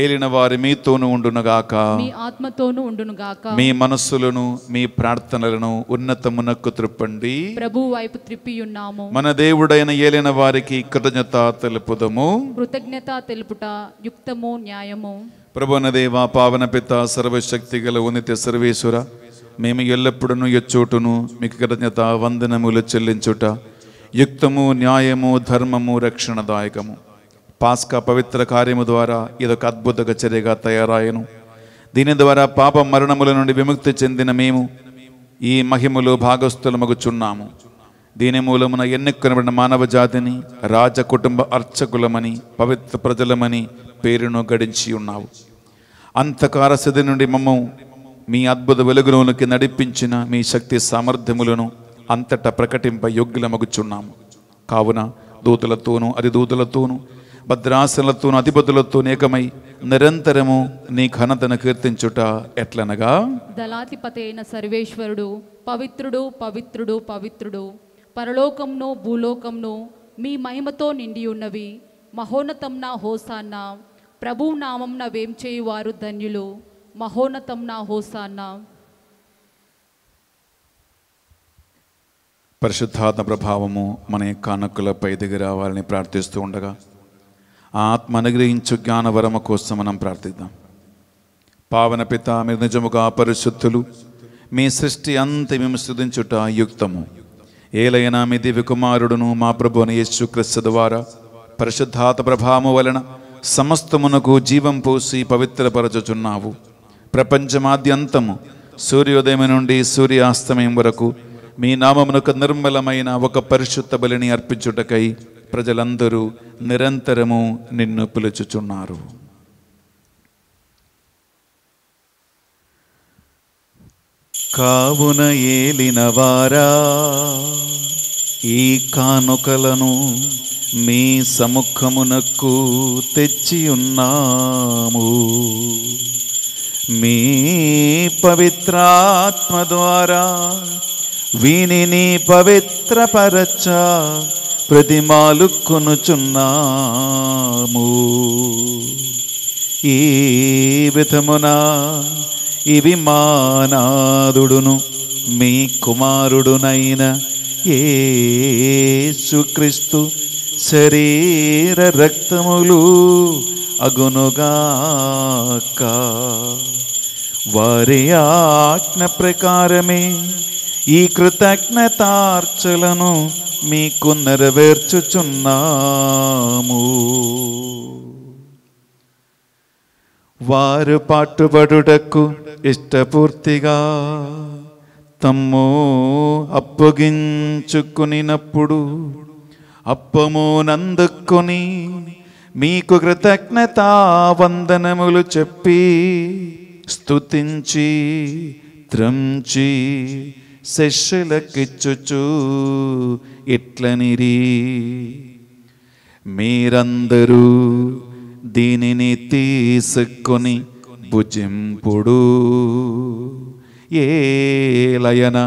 ఏలిన వారి మీతోను ఉండునుగాక మీ ఆత్మతోను ఉండునుగాక మీ మనస్సులను మీ ప్రార్థనలను ఉన్నతమునకు త్రిప్పండి ప్రభు వైపు త్రిప్పి ఉన్నాము మన దేవుడైన ఏలిన వారికి కృతజ్ఞత తెలుపుదము కృతజ్ఞత తెలుపుట యుక్తము న్యాయము ప్రభున దేవ పావన పిత సర్వశక్తి గల ఉన్నత సర్వేశ్వర మేము ఎల్లప్పుడూ ఎచ్చోటును మీకు కృతజ్ఞత వందనములు చెల్లించుట యుక్తము న్యాయము ధర్మము రక్షణదాయకము పాస్కా పవిత్ర కార్యము ద్వారా ఇదొక అద్భుత చర్యగా తయారాయను దీని ద్వారా పాప మరణముల నుండి విముక్తి చెందిన మేము ఈ భాగస్థుల మగుచున్నాము దీని మూలమున ఎన్నుకొనబడిన మానవ జాతిని రాజకుటుంబ అర్చకులమని పవిత్ర ప్రజలమని పేరును గడించి ఉన్నావు అంతకార స్థితి నుండి మమ్మ మీ అద్భుత వెలుగులోనికి నడిపించిన మీ శక్తి సామర్థ్యములను అంతటా ప్రకటింప యోగ్యులమగుచున్నాము కావున దూతలతోనూ దూతలతోనూ భద్రాసనలతోనూ అధిపతులతో ఏకమై నిరంతరము నీ ఘనతను కీర్తించుట ఎట్లనగా దళాధిపతి అయిన సర్వేశ్వరుడు పవిత్రుడు పవిత్రుడు పవిత్రుడు పరలోకంను భూలోకంను మీ మహిమతో నిండి ఉన్నవి నా హోసాన్న ప్రభు నామం వేంచేయువారు ధన్యులు నా హోసాన్న పరిశుద్ధాత్మ ప్రభావము మన యొక్క కానుకలపై దిగి రావాలని ప్రార్థిస్తూ ఉండగా ఆత్మ అనుగ్రహించు జ్ఞానవరమ కోసం మనం ప్రార్థిద్దాం పావన పిత మీరు నిజముగా పరిశుద్ధులు మీ సృష్టి అంత మేము స్థుతించుట యుక్తము ఏలైనా మీ దివ్య కుమారుడును మా యేసు యేసుక్రీస్తు ద్వారా పరిశుద్ధాత ప్రభావము వలన సమస్తమునకు జీవం పోసి పవిత్రపరచుచున్నావు ప్రపంచమాద్యంతము సూర్యోదయం నుండి సూర్యాస్తమయం వరకు మీ నామమునకు నిర్మలమైన ఒక పరిశుద్ధ బలిని అర్పించుటకై ప్రజలందరూ నిరంతరము నిన్ను పిలుచుచున్నారు కావున ఏలినవారా ఈ కానుకలను మీ సముఖమునకు తెచ్చియున్నాము మీ పవిత్రాత్మ ద్వారా వీనిని పవిత్రపరచ ప్రతిమాలు కొనుచున్నాము ఈ విధమున ఇవి మానాదుడును మీ కుమారుడునైన ఏసుక్రీస్తు శరీర రక్తములు అగునుగాక వారి ఆజ్ఞ ప్రకారమే ఈ కృతజ్ఞతార్చలను మీకు నెరవేర్చుచున్నాము వారు పాటుబడుటకు ఇష్టపూర్తిగా తమ్ము అప్పగించుకునినప్పుడు నందుకొని మీకు కృతజ్ఞత వందనములు చెప్పి స్తుతించి త్రంచి శిష్యులకిచ్చుచు ఇట్లనిరి మీరందరూ దీనిని తీసుకొని భుజింపుడు ఏలయన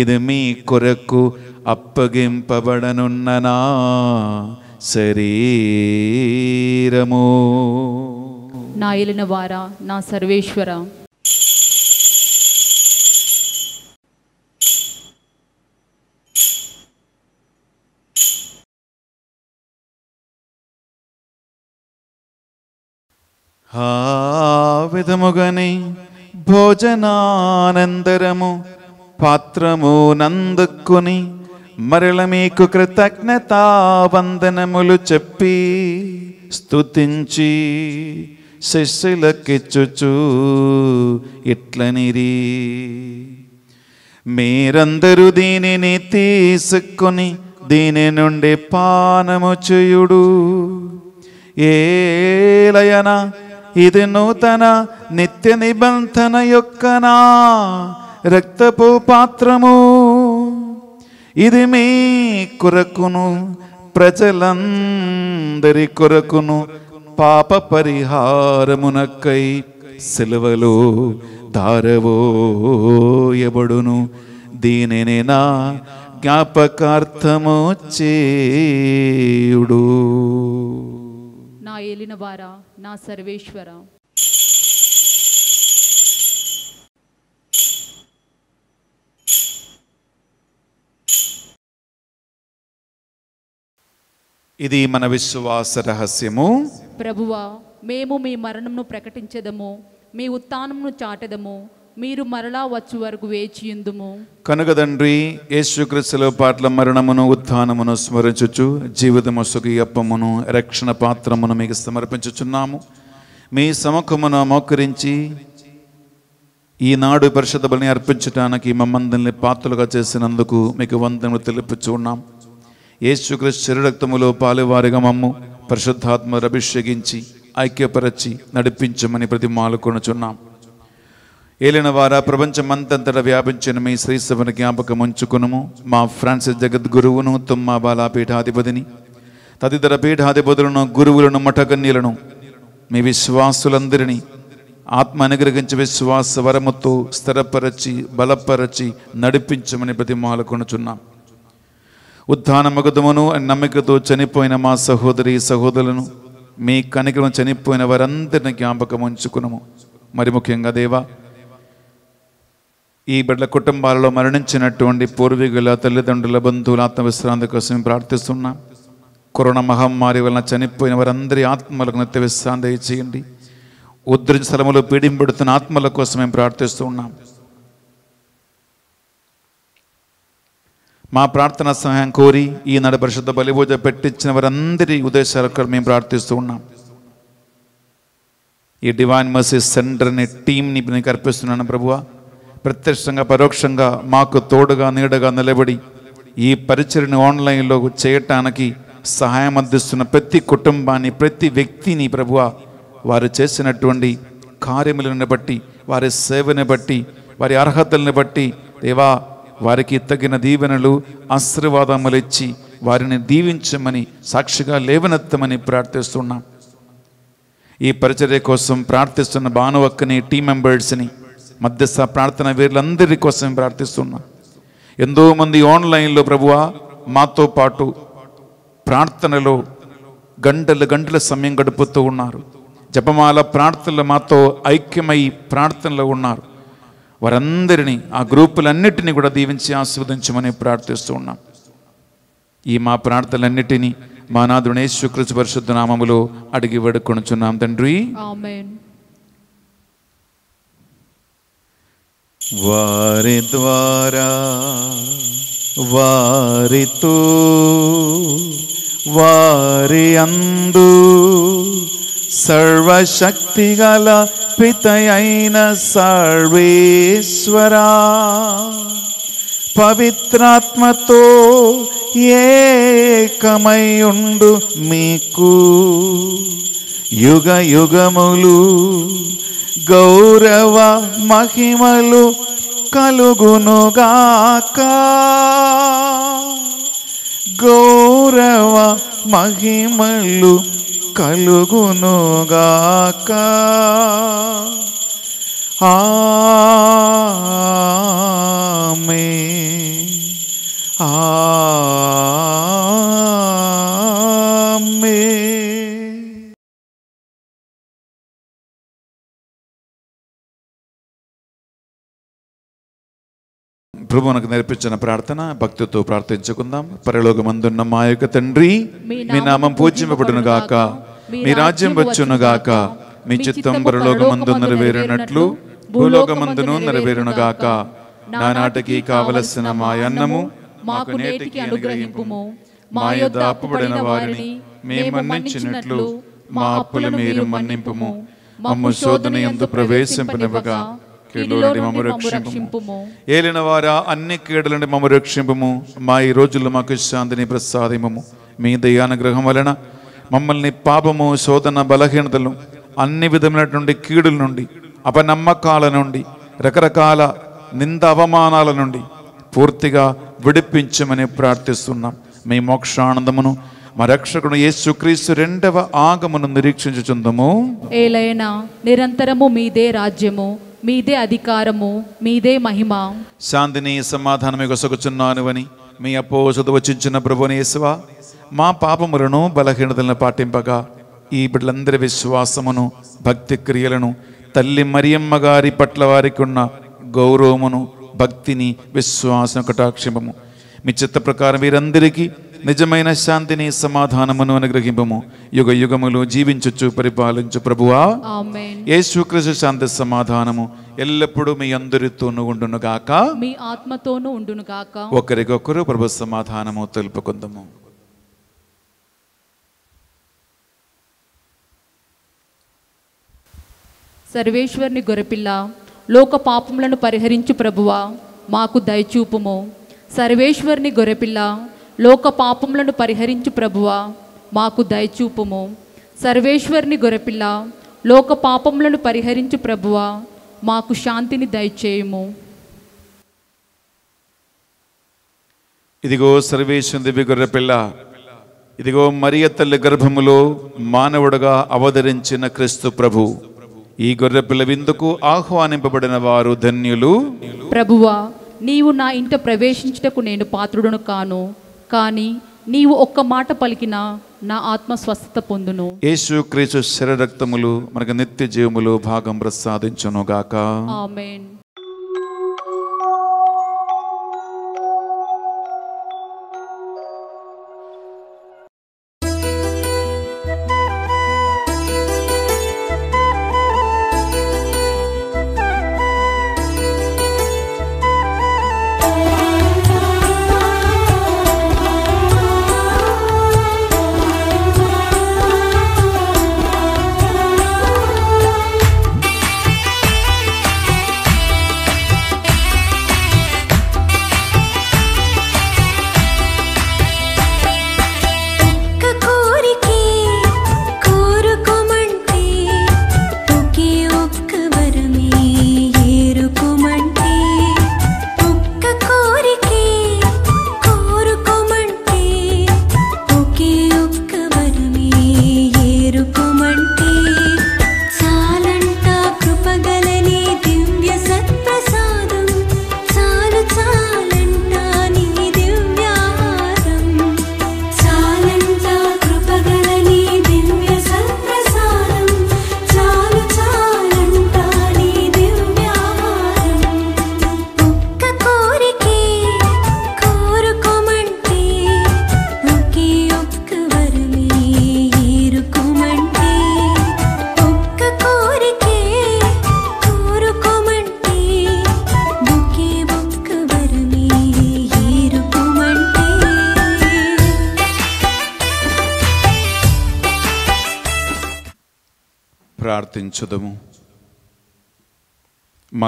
ఇది మీ కొరకు అప్పగింపబడనున్న నా శరీరము నా ఎలిన వారా నా సర్వేశ్వర విధముగని భోజనానందరము పాత్రము నందుకుని మరల మీకు వందనములు చెప్పి స్తుతించి శిష్యులకిచ్చుచు ఇట్లనిరి మీరందరూ దీనిని తీసుకొని దీని నుండి పానము చేయుడు ఏలయనా ఇది నూతన నిత్య నిబంధన యొక్క నా రక్తపు పాత్రము ఇది మీ కొరకును ప్రజలందరి కొరకును పాప పరిహారమునక్కై సెలవులో దారవోయబడును దీనిని నా జ్ఞాపకార్థము చేయుడు నా ఏలిన వారా నా సర్వేశ్వర ఇది మన విశ్వాస రహస్యము ప్రభువా మేము మీ మరణమును ప్రకటించదము మీ ఉత్నమును చాటదము మీరు మరలా వచ్చే వరకు వేచి ఉందుము కనుక తండ్రి యేసుక్రీస్తులో పాటల మరణమును ఉత్థానమును స్మరించుచు జీవితము సుఖీయప్పమును రక్షణ పాత్రమును మీకు సమర్పించుచున్నాము మీ సముఖమును మోకరించి ఈనాడు పరిషత్ బలిని అర్పించడానికి మమ్మందరిని పాత్రలుగా చేసినందుకు మీకు వందనలు తెలుపుచు ఉన్నాం యేసుక్రీస్తు శరీరక్తములో పాలువారిగా మమ్ము పరిశుద్ధాత్మ అభిషేకించి ఐక్యపరచి నడిపించమని ప్రతి మాలుకొనుచున్నాం ఏలినవార ప్రపంచమంతంతటా వ్యాపించిన మీ శ్రీసభను జ్ఞాపకం ఉంచుకును మా ఫ్రాన్సిస్ జగద్గురువును తుమ్మా బాల పీఠాధిపతిని తదితర పీఠాధిపతులను గురువులను మఠకన్యలను మీ విశ్వాసులందరినీ ఆత్మ అనుగ్రహించి విశ్వాస వరముతో స్థిరపరచి బలపరచి నడిపించమని ప్రతిమాలు కొనుచున్నాం ఉత్థానమగతమును నమ్మికతో చనిపోయిన మా సహోదరి సహోదరులను మీ కనికరం చనిపోయిన వారందరిని జ్ఞాపకం ఉంచుకునము మరి ముఖ్యంగా దేవా ఈ బిడ్డల కుటుంబాలలో మరణించినటువంటి పూర్వీకుల తల్లిదండ్రుల బంధువుల ఆత్మవిశ్రాంతి కోసం ప్రార్థిస్తున్నాం కరోనా మహమ్మారి వలన చనిపోయిన వారందరి ఆత్మలకు నిత్య విశ్రాంతి చేయండి ఉద్ధృత స్థలములో పీడింపడుతున్న ఆత్మల కోసం మేము ప్రార్థిస్తూ ఉన్నాం మా ప్రార్థన సహాయం కోరి ఈ నడ పరిశుద్ధ బలిపూజ పెట్టించిన వారందరి ఉద్దేశాలకు మేము ప్రార్థిస్తూ ఉన్నాం ఈ డివైన్ మసీ సెంటర్ని టీంని నేను అర్పిస్తున్నాను ప్రభువా ప్రత్యక్షంగా పరోక్షంగా మాకు తోడుగా నీడగా నిలబడి ఈ పరిచయను ఆన్లైన్లో చేయటానికి సహాయం అందిస్తున్న ప్రతి కుటుంబాన్ని ప్రతి వ్యక్తిని ప్రభువ వారు చేసినటువంటి కార్యములను బట్టి వారి సేవని బట్టి వారి అర్హతలను బట్టి దేవా వారికి తగిన దీవెనలు ఆశీర్వాదములు ఇచ్చి వారిని దీవించమని సాక్షిగా లేవనెత్తమని ప్రార్థిస్తున్నాం ఈ పరిచర్య కోసం ప్రార్థిస్తున్న భానువక్కని టీం మెంబర్స్ని మధ్యస్థ ప్రార్థన వీరులందరి కోసం ప్రార్థిస్తున్నా ఎంతోమంది ఆన్లైన్లో ప్రభువ మాతో పాటు ప్రార్థనలో గంటలు గంటల సమయం గడుపుతూ ఉన్నారు జపమాల ప్రార్థనలు మాతో ఐక్యమై ప్రార్థనలో ఉన్నారు వారందరినీ ఆ గ్రూపులన్నిటినీ కూడా దీవించి ఆస్వాదించమని ప్రార్థిస్తూ ఉన్నాం ఈ మా ప్రార్థనలన్నిటినీ మా నాథుడేశ్వకృష్ణ పరిశుద్ధ నామములో అడిగి వేడుకొనుచున్నాం తండ్రి వారి ద్వారా వారితో వారి అందు సర్వశక్తి గల పితయైన సర్వేశ్వరా పవిత్రాత్మతో ఏకమై ఉండు మీకు యుగ యుగములు గౌరవ మహిమలు కలుగునుగాక గౌరవ మహిమలు కలుగునుగాక ఆమె ఆ ప్రభు నాకు నేర్పించిన ప్రార్థన భక్తితో ప్రార్థించుకుందాం పరలోకమందున్న మా యొక్క తండ్రి మీ నామం పూజింపబడును గాక మీ రాజ్యం వచ్చును గాక మీ చిత్తం పరలోకమందు నెరవేరినట్లు భూలోకమందును నెరవేరును గాక నా నాటికి కావలసిన మా అన్నము మాకు నేటికి అనుగ్రహింపుము మా యొద్ద అప్పుబడిన వారిని మేము మన్నించినట్లు మా అప్పులు మీరు మన్నింపుము మమ్మ శోధన ఎందు ప్రవేశింపనివ్వగా కీడులోని మమ్మ రక్షింపుము ఏలినవారా అన్ని కీడుల నుండి మమ్మ రక్షింపుము మా ఈ రోజుల్లో మాకు శాంతిని ప్రసాదింపము మీ దయానుగ్రహం వలన మమ్మల్ని పాపము శోధన బలహీనతలు అన్ని విధమైనటువంటి కీడుల నుండి అపనమ్మకాల నుండి రకరకాల నింద అవమానాల నుండి పూర్తిగా విడిపించమని ప్రార్థిస్తున్నాం మీ మోక్షానందమును మా రక్షకుడు యేసుక్రీస్తు రెండవ ఆగమును నిరీక్షించుచుందము ఏలైనా నిరంతరము మీదే రాజ్యము మీదే అధికారము మీదే మహిమ శాంతిని సమాధానం అని మీ అప్పో చదువచ్చిన ప్రభునేశ్వ మా పాపములను బలహీనతలను పాటింపగా ఈ బిడ్డలందరి విశ్వాసమును భక్తి క్రియలను తల్లి మరియమ్మ గారి పట్ల వారికి ఉన్న గౌరవమును భక్తిని విశ్వాసం కటాక్షేమము మీ చిత్త ప్రకారం వీరందరికీ నిజమైన శాంతిని సమాధానమును అనుగ్రహింపము యుగ యుగములు జీవించొచ్చు పరిపాలించు ప్రభువా యేసుక్రీస్తు శాంతి సమాధానము ఎల్లప్పుడూ మీ అందరితోనూ ఉండును గాక మీ ఆత్మతోనూ ఉండును గాక ఒకరికొకరు ప్రభు సమాధానము తెలుపుకుందాము సర్వేశ్వరుని గొరపిల్ల లోక పాపములను పరిహరించు ప్రభువా మాకు దయచూపుము సర్వేశ్వరుని గొరపిల్ల లోక పాపములను పరిహరించు ప్రభువా మాకు దయచూపుము సర్వేశ్వరిని గొరపిల్ల లోక పాపములను పరిహరించు ప్రభువా మాకు శాంతిని దయచేయము ఇదిగో సర్వేశ్వరు దివ్య గొర్రెపిల్ల ఇదిగో మరియ తల్లి గర్భములో మానవుడుగా అవతరించిన క్రీస్తు ప్రభు ఈ గొర్రెపిల్ల విందుకు ఆహ్వానింపబడిన వారు ధన్యులు ప్రభువా నీవు నా ఇంట ప్రవేశించటకు నేను పాత్రుడను కాను కానీ నీవు ఒక్క మాట పలికినా నా ఆత్మ స్వస్థత పొందును యేసు క్రీస్తు శరీరక్తములు మనకు నిత్య జీవములు భాగం ప్రసాదించును గాక ఆమేన్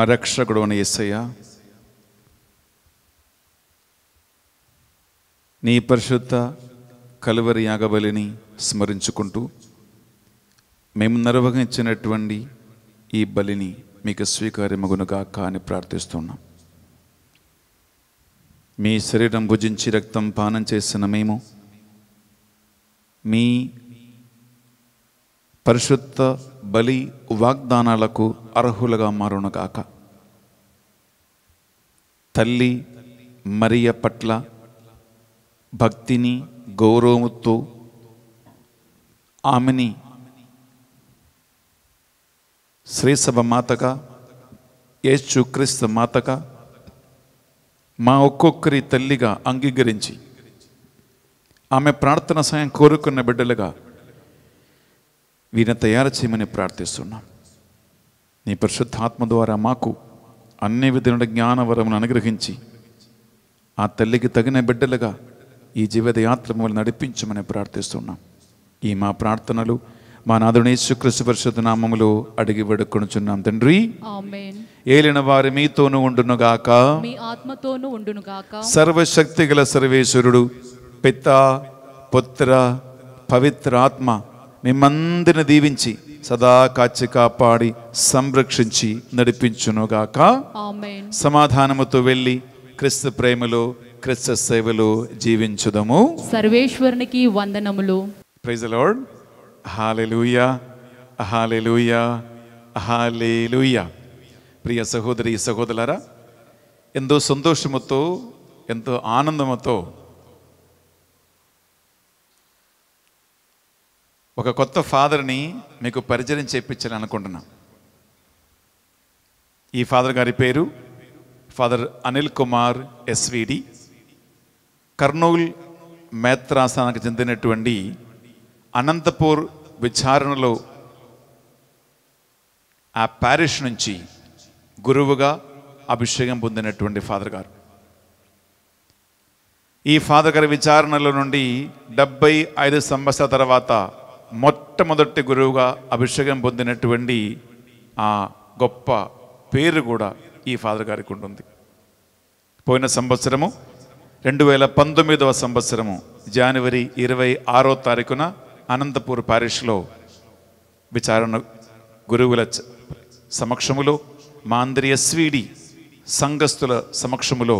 మా రక్షకుడు అని ఎస్సయ్య నీ పరిశుద్ధ కలువరి యాగబలిని స్మరించుకుంటూ మేము నిర్వహించినటువంటి ఈ బలిని మీకు స్వీకార్యమగునుగాక కాని ప్రార్థిస్తున్నాం మీ శరీరం భుజించి రక్తం పానం చేసిన మేము మీ పరిశుద్ధ బలి వాగ్దానాలకు అర్హులుగా మారునుగాక తల్లి మరియ పట్ల భక్తిని గౌరవముతో ఆమెని శ్రీసభ మాతగా క్రీస్తు మాతగా మా ఒక్కొక్కరి తల్లిగా అంగీకరించి ఆమె ప్రార్థన సాయం కోరుకున్న బిడ్డలుగా వీరిని తయారు చేయమని ప్రార్థిస్తున్నాం నీ పరిశుద్ధ ఆత్మ ద్వారా మాకు అన్ని విధుల జ్ఞానవరమును అనుగ్రహించి ఆ తల్లికి తగిన బిడ్డలుగా ఈ జీవితయాత్ర మమ్మల్ని నడిపించమని ప్రార్థిస్తున్నాం ఈ మా ప్రార్థనలు మా నాదుని యేసుక్రీస్తు పరిశుద్ధ నామములో అడిగి వేడుకొనుచున్నాం తండ్రి ఏలిన వారి మీతోను ఉండునుగాక మీ ఆత్మతోను ఉండునుగాక సర్వశక్తి గల సర్వేశ్వరుడు పిత్త పుత్ర పవిత్ర ఆత్మ మిమ్మందరిని దీవించి సదా కాచి కాపాడి సంరక్షించి నడిపించునుగాక సమాధానముతో వెళ్ళి క్రిస్తు ప్రేమలో క్రిస్త సేవలో జీవించుదము సర్వేశ్వరునికి వందనములు ప్రైజ్ లార్డ్ హాలెలుయా హాలెలుయా హాలేలుయా ప్రియ సహోదరి సహోదరులారా ఎంతో సంతోషముతో ఎంతో ఆనందముతో ఒక కొత్త ఫాదర్ని మీకు పరిచయం చేయించాలి అనుకుంటున్నా ఈ ఫాదర్ గారి పేరు ఫాదర్ అనిల్ కుమార్ ఎస్విడి కర్నూల్ మేత్రాసానికి చెందినటువంటి అనంతపూర్ విచారణలో ఆ ప్యారిష్ నుంచి గురువుగా అభిషేకం పొందినటువంటి ఫాదర్ గారు ఈ ఫాదర్ గారి విచారణలో నుండి డెబ్బై ఐదు సంవత్సరాల తర్వాత మొట్టమొదటి గురువుగా అభిషేకం పొందినటువంటి ఆ గొప్ప పేరు కూడా ఈ ఫాదర్ గారికి ఉంటుంది పోయిన సంవత్సరము రెండు వేల పంతొమ్మిదవ సంవత్సరము జనవరి ఇరవై ఆరో తారీఖున అనంతపూర్ పారిష్లో విచారణ గురువుల సమక్షములో మాంద్రియ స్వీడి సంఘస్థుల సమక్షములో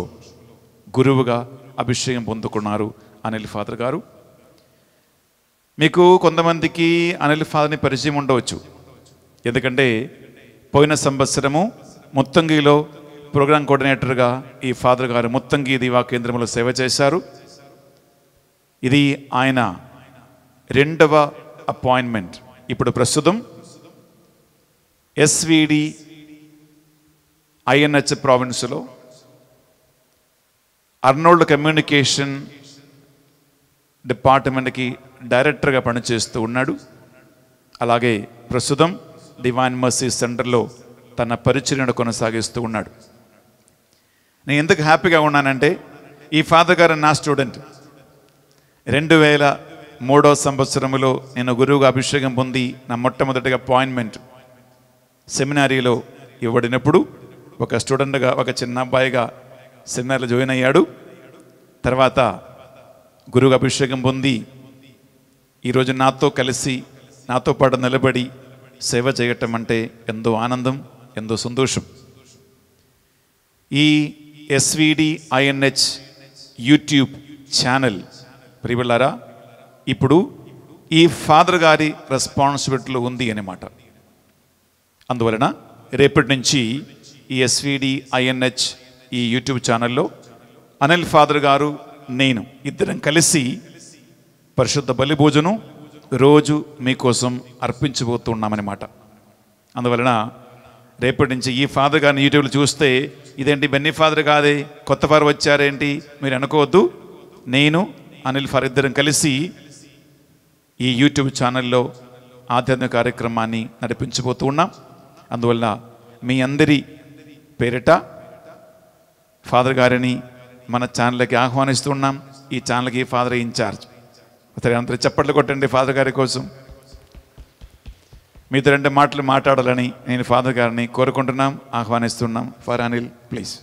గురువుగా అభిషేకం పొందుకున్నారు అనిల్ ఫాదర్ గారు మీకు కొంతమందికి అనిల్ ఫాదర్ని పరిచయం ఉండవచ్చు ఎందుకంటే పోయిన సంవత్సరము ముత్తంగిలో ప్రోగ్రాం కోఆర్డినేటర్గా ఈ ఫాదర్ గారు ముత్తంగి దివా కేంద్రంలో సేవ చేశారు ఇది ఆయన రెండవ అపాయింట్మెంట్ ఇప్పుడు ప్రస్తుతం ఎస్విడి ఐఎన్హెచ్ ప్రావిన్స్లో అర్నోల్డ్ కమ్యూనికేషన్ డిపార్ట్మెంట్కి డైరెక్టర్గా పనిచేస్తూ ఉన్నాడు అలాగే ప్రస్తుతం డివాన్ మసీ సెంటర్లో తన పరిచర్యను కొనసాగిస్తూ ఉన్నాడు నేను ఎందుకు హ్యాపీగా ఉన్నానంటే ఈ ఫాదర్ గారు నా స్టూడెంట్ రెండు వేల మూడో సంవత్సరంలో నేను గురువుగా అభిషేకం పొంది నా మొట్టమొదటిగా అపాయింట్మెంట్ సెమినారీలో ఇవ్వడినప్పుడు ఒక స్టూడెంట్గా ఒక చిన్న అబ్బాయిగా సెమినార్లో జాయిన్ అయ్యాడు తర్వాత గురువు అభిషేకం పొంది ఈరోజు నాతో కలిసి నాతో పాటు నిలబడి సేవ చేయటం అంటే ఎంతో ఆనందం ఎంతో సంతోషం ఈ ఎస్విడి ఐఎన్హెచ్ యూట్యూబ్ ఛానల్ ప్రియులారా ఇప్పుడు ఈ ఫాదర్ గారి రెస్పాన్సిబిలిటీలో ఉంది అనమాట అందువలన రేపటి నుంచి ఈ ఎస్విడి ఐఎన్హెచ్ ఈ యూట్యూబ్ ఛానల్లో అనిల్ ఫాదర్ గారు నేను ఇద్దరం కలిసి పరిశుద్ధ బలి భోజనం రోజు మీకోసం అర్పించబోతున్నామన్నమాట అందువలన రేపటి నుంచి ఈ ఫాదర్ గారిని యూట్యూబ్లో చూస్తే ఇదేంటి బెన్నీ ఫాదర్ కాదే కొత్త ఫాదర్ వచ్చారేంటి మీరు అనుకోవద్దు నేను అనిల్ ఫార్ ఇద్దరం కలిసి ఈ యూట్యూబ్ ఛానల్లో ఆధ్యాత్మిక కార్యక్రమాన్ని నడిపించబోతూ ఉన్నాం అందువల్ల మీ అందరి పేరిట ఫాదర్ గారిని మన ఛానల్కి ఆహ్వానిస్తున్నాం ఈ ఛానల్కి ఫాదర్ ఇన్ఛార్జ్ అతని అందరూ చప్పట్లు కొట్టండి ఫాదర్ గారి కోసం మీతో రెండు మాటలు మాట్లాడాలని నేను ఫాదర్ గారిని కోరుకుంటున్నాం ఆహ్వానిస్తున్నాం ఫర్ అనిల్ ప్లీజ్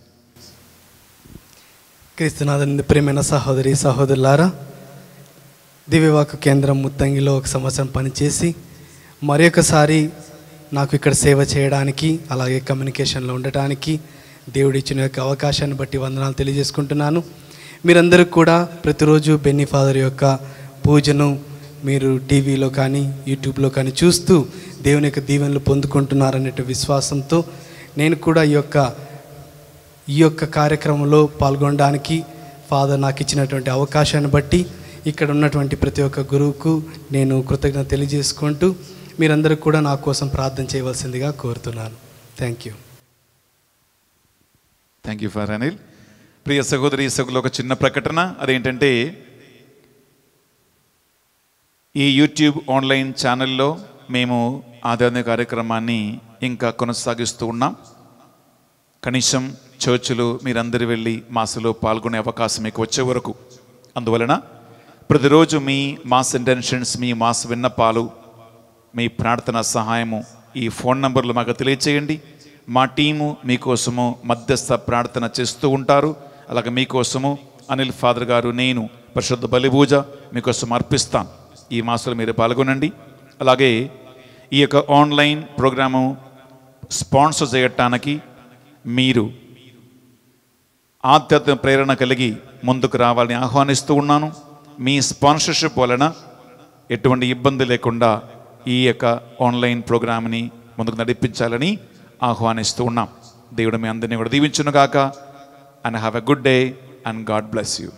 క్రీస్తునాథన్ ప్రేమైన సహోదరి సహోదరులారా దివ్యవాక కేంద్రం ముత్తంగిలో ఒక సంవత్సరం పనిచేసి మరొకసారి నాకు ఇక్కడ సేవ చేయడానికి అలాగే కమ్యూనికేషన్లో ఉండటానికి దేవుడు ఇచ్చిన యొక్క అవకాశాన్ని బట్టి వందనాలు తెలియజేసుకుంటున్నాను మీరందరూ కూడా ప్రతిరోజు బెన్నీ ఫాదర్ యొక్క పూజను మీరు టీవీలో కానీ యూట్యూబ్లో కానీ చూస్తూ దేవుని యొక్క దీవెనలు పొందుకుంటున్నారనే విశ్వాసంతో నేను కూడా ఈ యొక్క ఈ యొక్క కార్యక్రమంలో పాల్గొనడానికి ఫాదర్ నాకు ఇచ్చినటువంటి అవకాశాన్ని బట్టి ఇక్కడ ఉన్నటువంటి ప్రతి ఒక్క గురువుకు నేను కృతజ్ఞత తెలియజేసుకుంటూ మీరందరూ కూడా నా కోసం ప్రార్థన చేయవలసిందిగా కోరుతున్నాను thank you thank you for Anil ప్రియ సహోదరి సహోదరులు ఒక చిన్న ప్రకటన అదేంటంటే ఈ యూట్యూబ్ ఆన్లైన్ ఛానల్లో మేము ఆధ్యాత్మిక కార్యక్రమాన్ని ఇంకా కొనసాగిస్తూ ఉన్నాం కనీసం చర్చిలు మీరందరు వెళ్ళి మాసలో పాల్గొనే అవకాశం మీకు వచ్చే వరకు అందువలన ప్రతిరోజు మీ మాస్ ఇంటెన్షన్స్ మీ మాస్ విన్నపాలు మీ ప్రార్థన సహాయము ఈ ఫోన్ నంబర్లు మాకు తెలియచేయండి మా టీము మీకోసము మధ్యస్థ ప్రార్థన చేస్తూ ఉంటారు అలాగే మీకోసము అనిల్ ఫాదర్ గారు నేను పరిశుద్ధ బలిపూజ మీకోసం అర్పిస్తాను ఈ మాసంలో మీరు పాల్గొనండి అలాగే ఈ యొక్క ఆన్లైన్ ప్రోగ్రాము స్పాన్సర్ చేయటానికి మీరు ఆధ్యాత్మిక ప్రేరణ కలిగి ముందుకు రావాలని ఆహ్వానిస్తూ ఉన్నాను మీ స్పాన్సర్షిప్ వలన ఎటువంటి ఇబ్బంది లేకుండా ఈ యొక్క ఆన్లైన్ ప్రోగ్రామ్ని ముందుకు నడిపించాలని ఆహ్వానిస్తూ ఉన్నాం దేవుడు మీ అందరినీ కూడా దీవించును గాక and have a good day and God bless you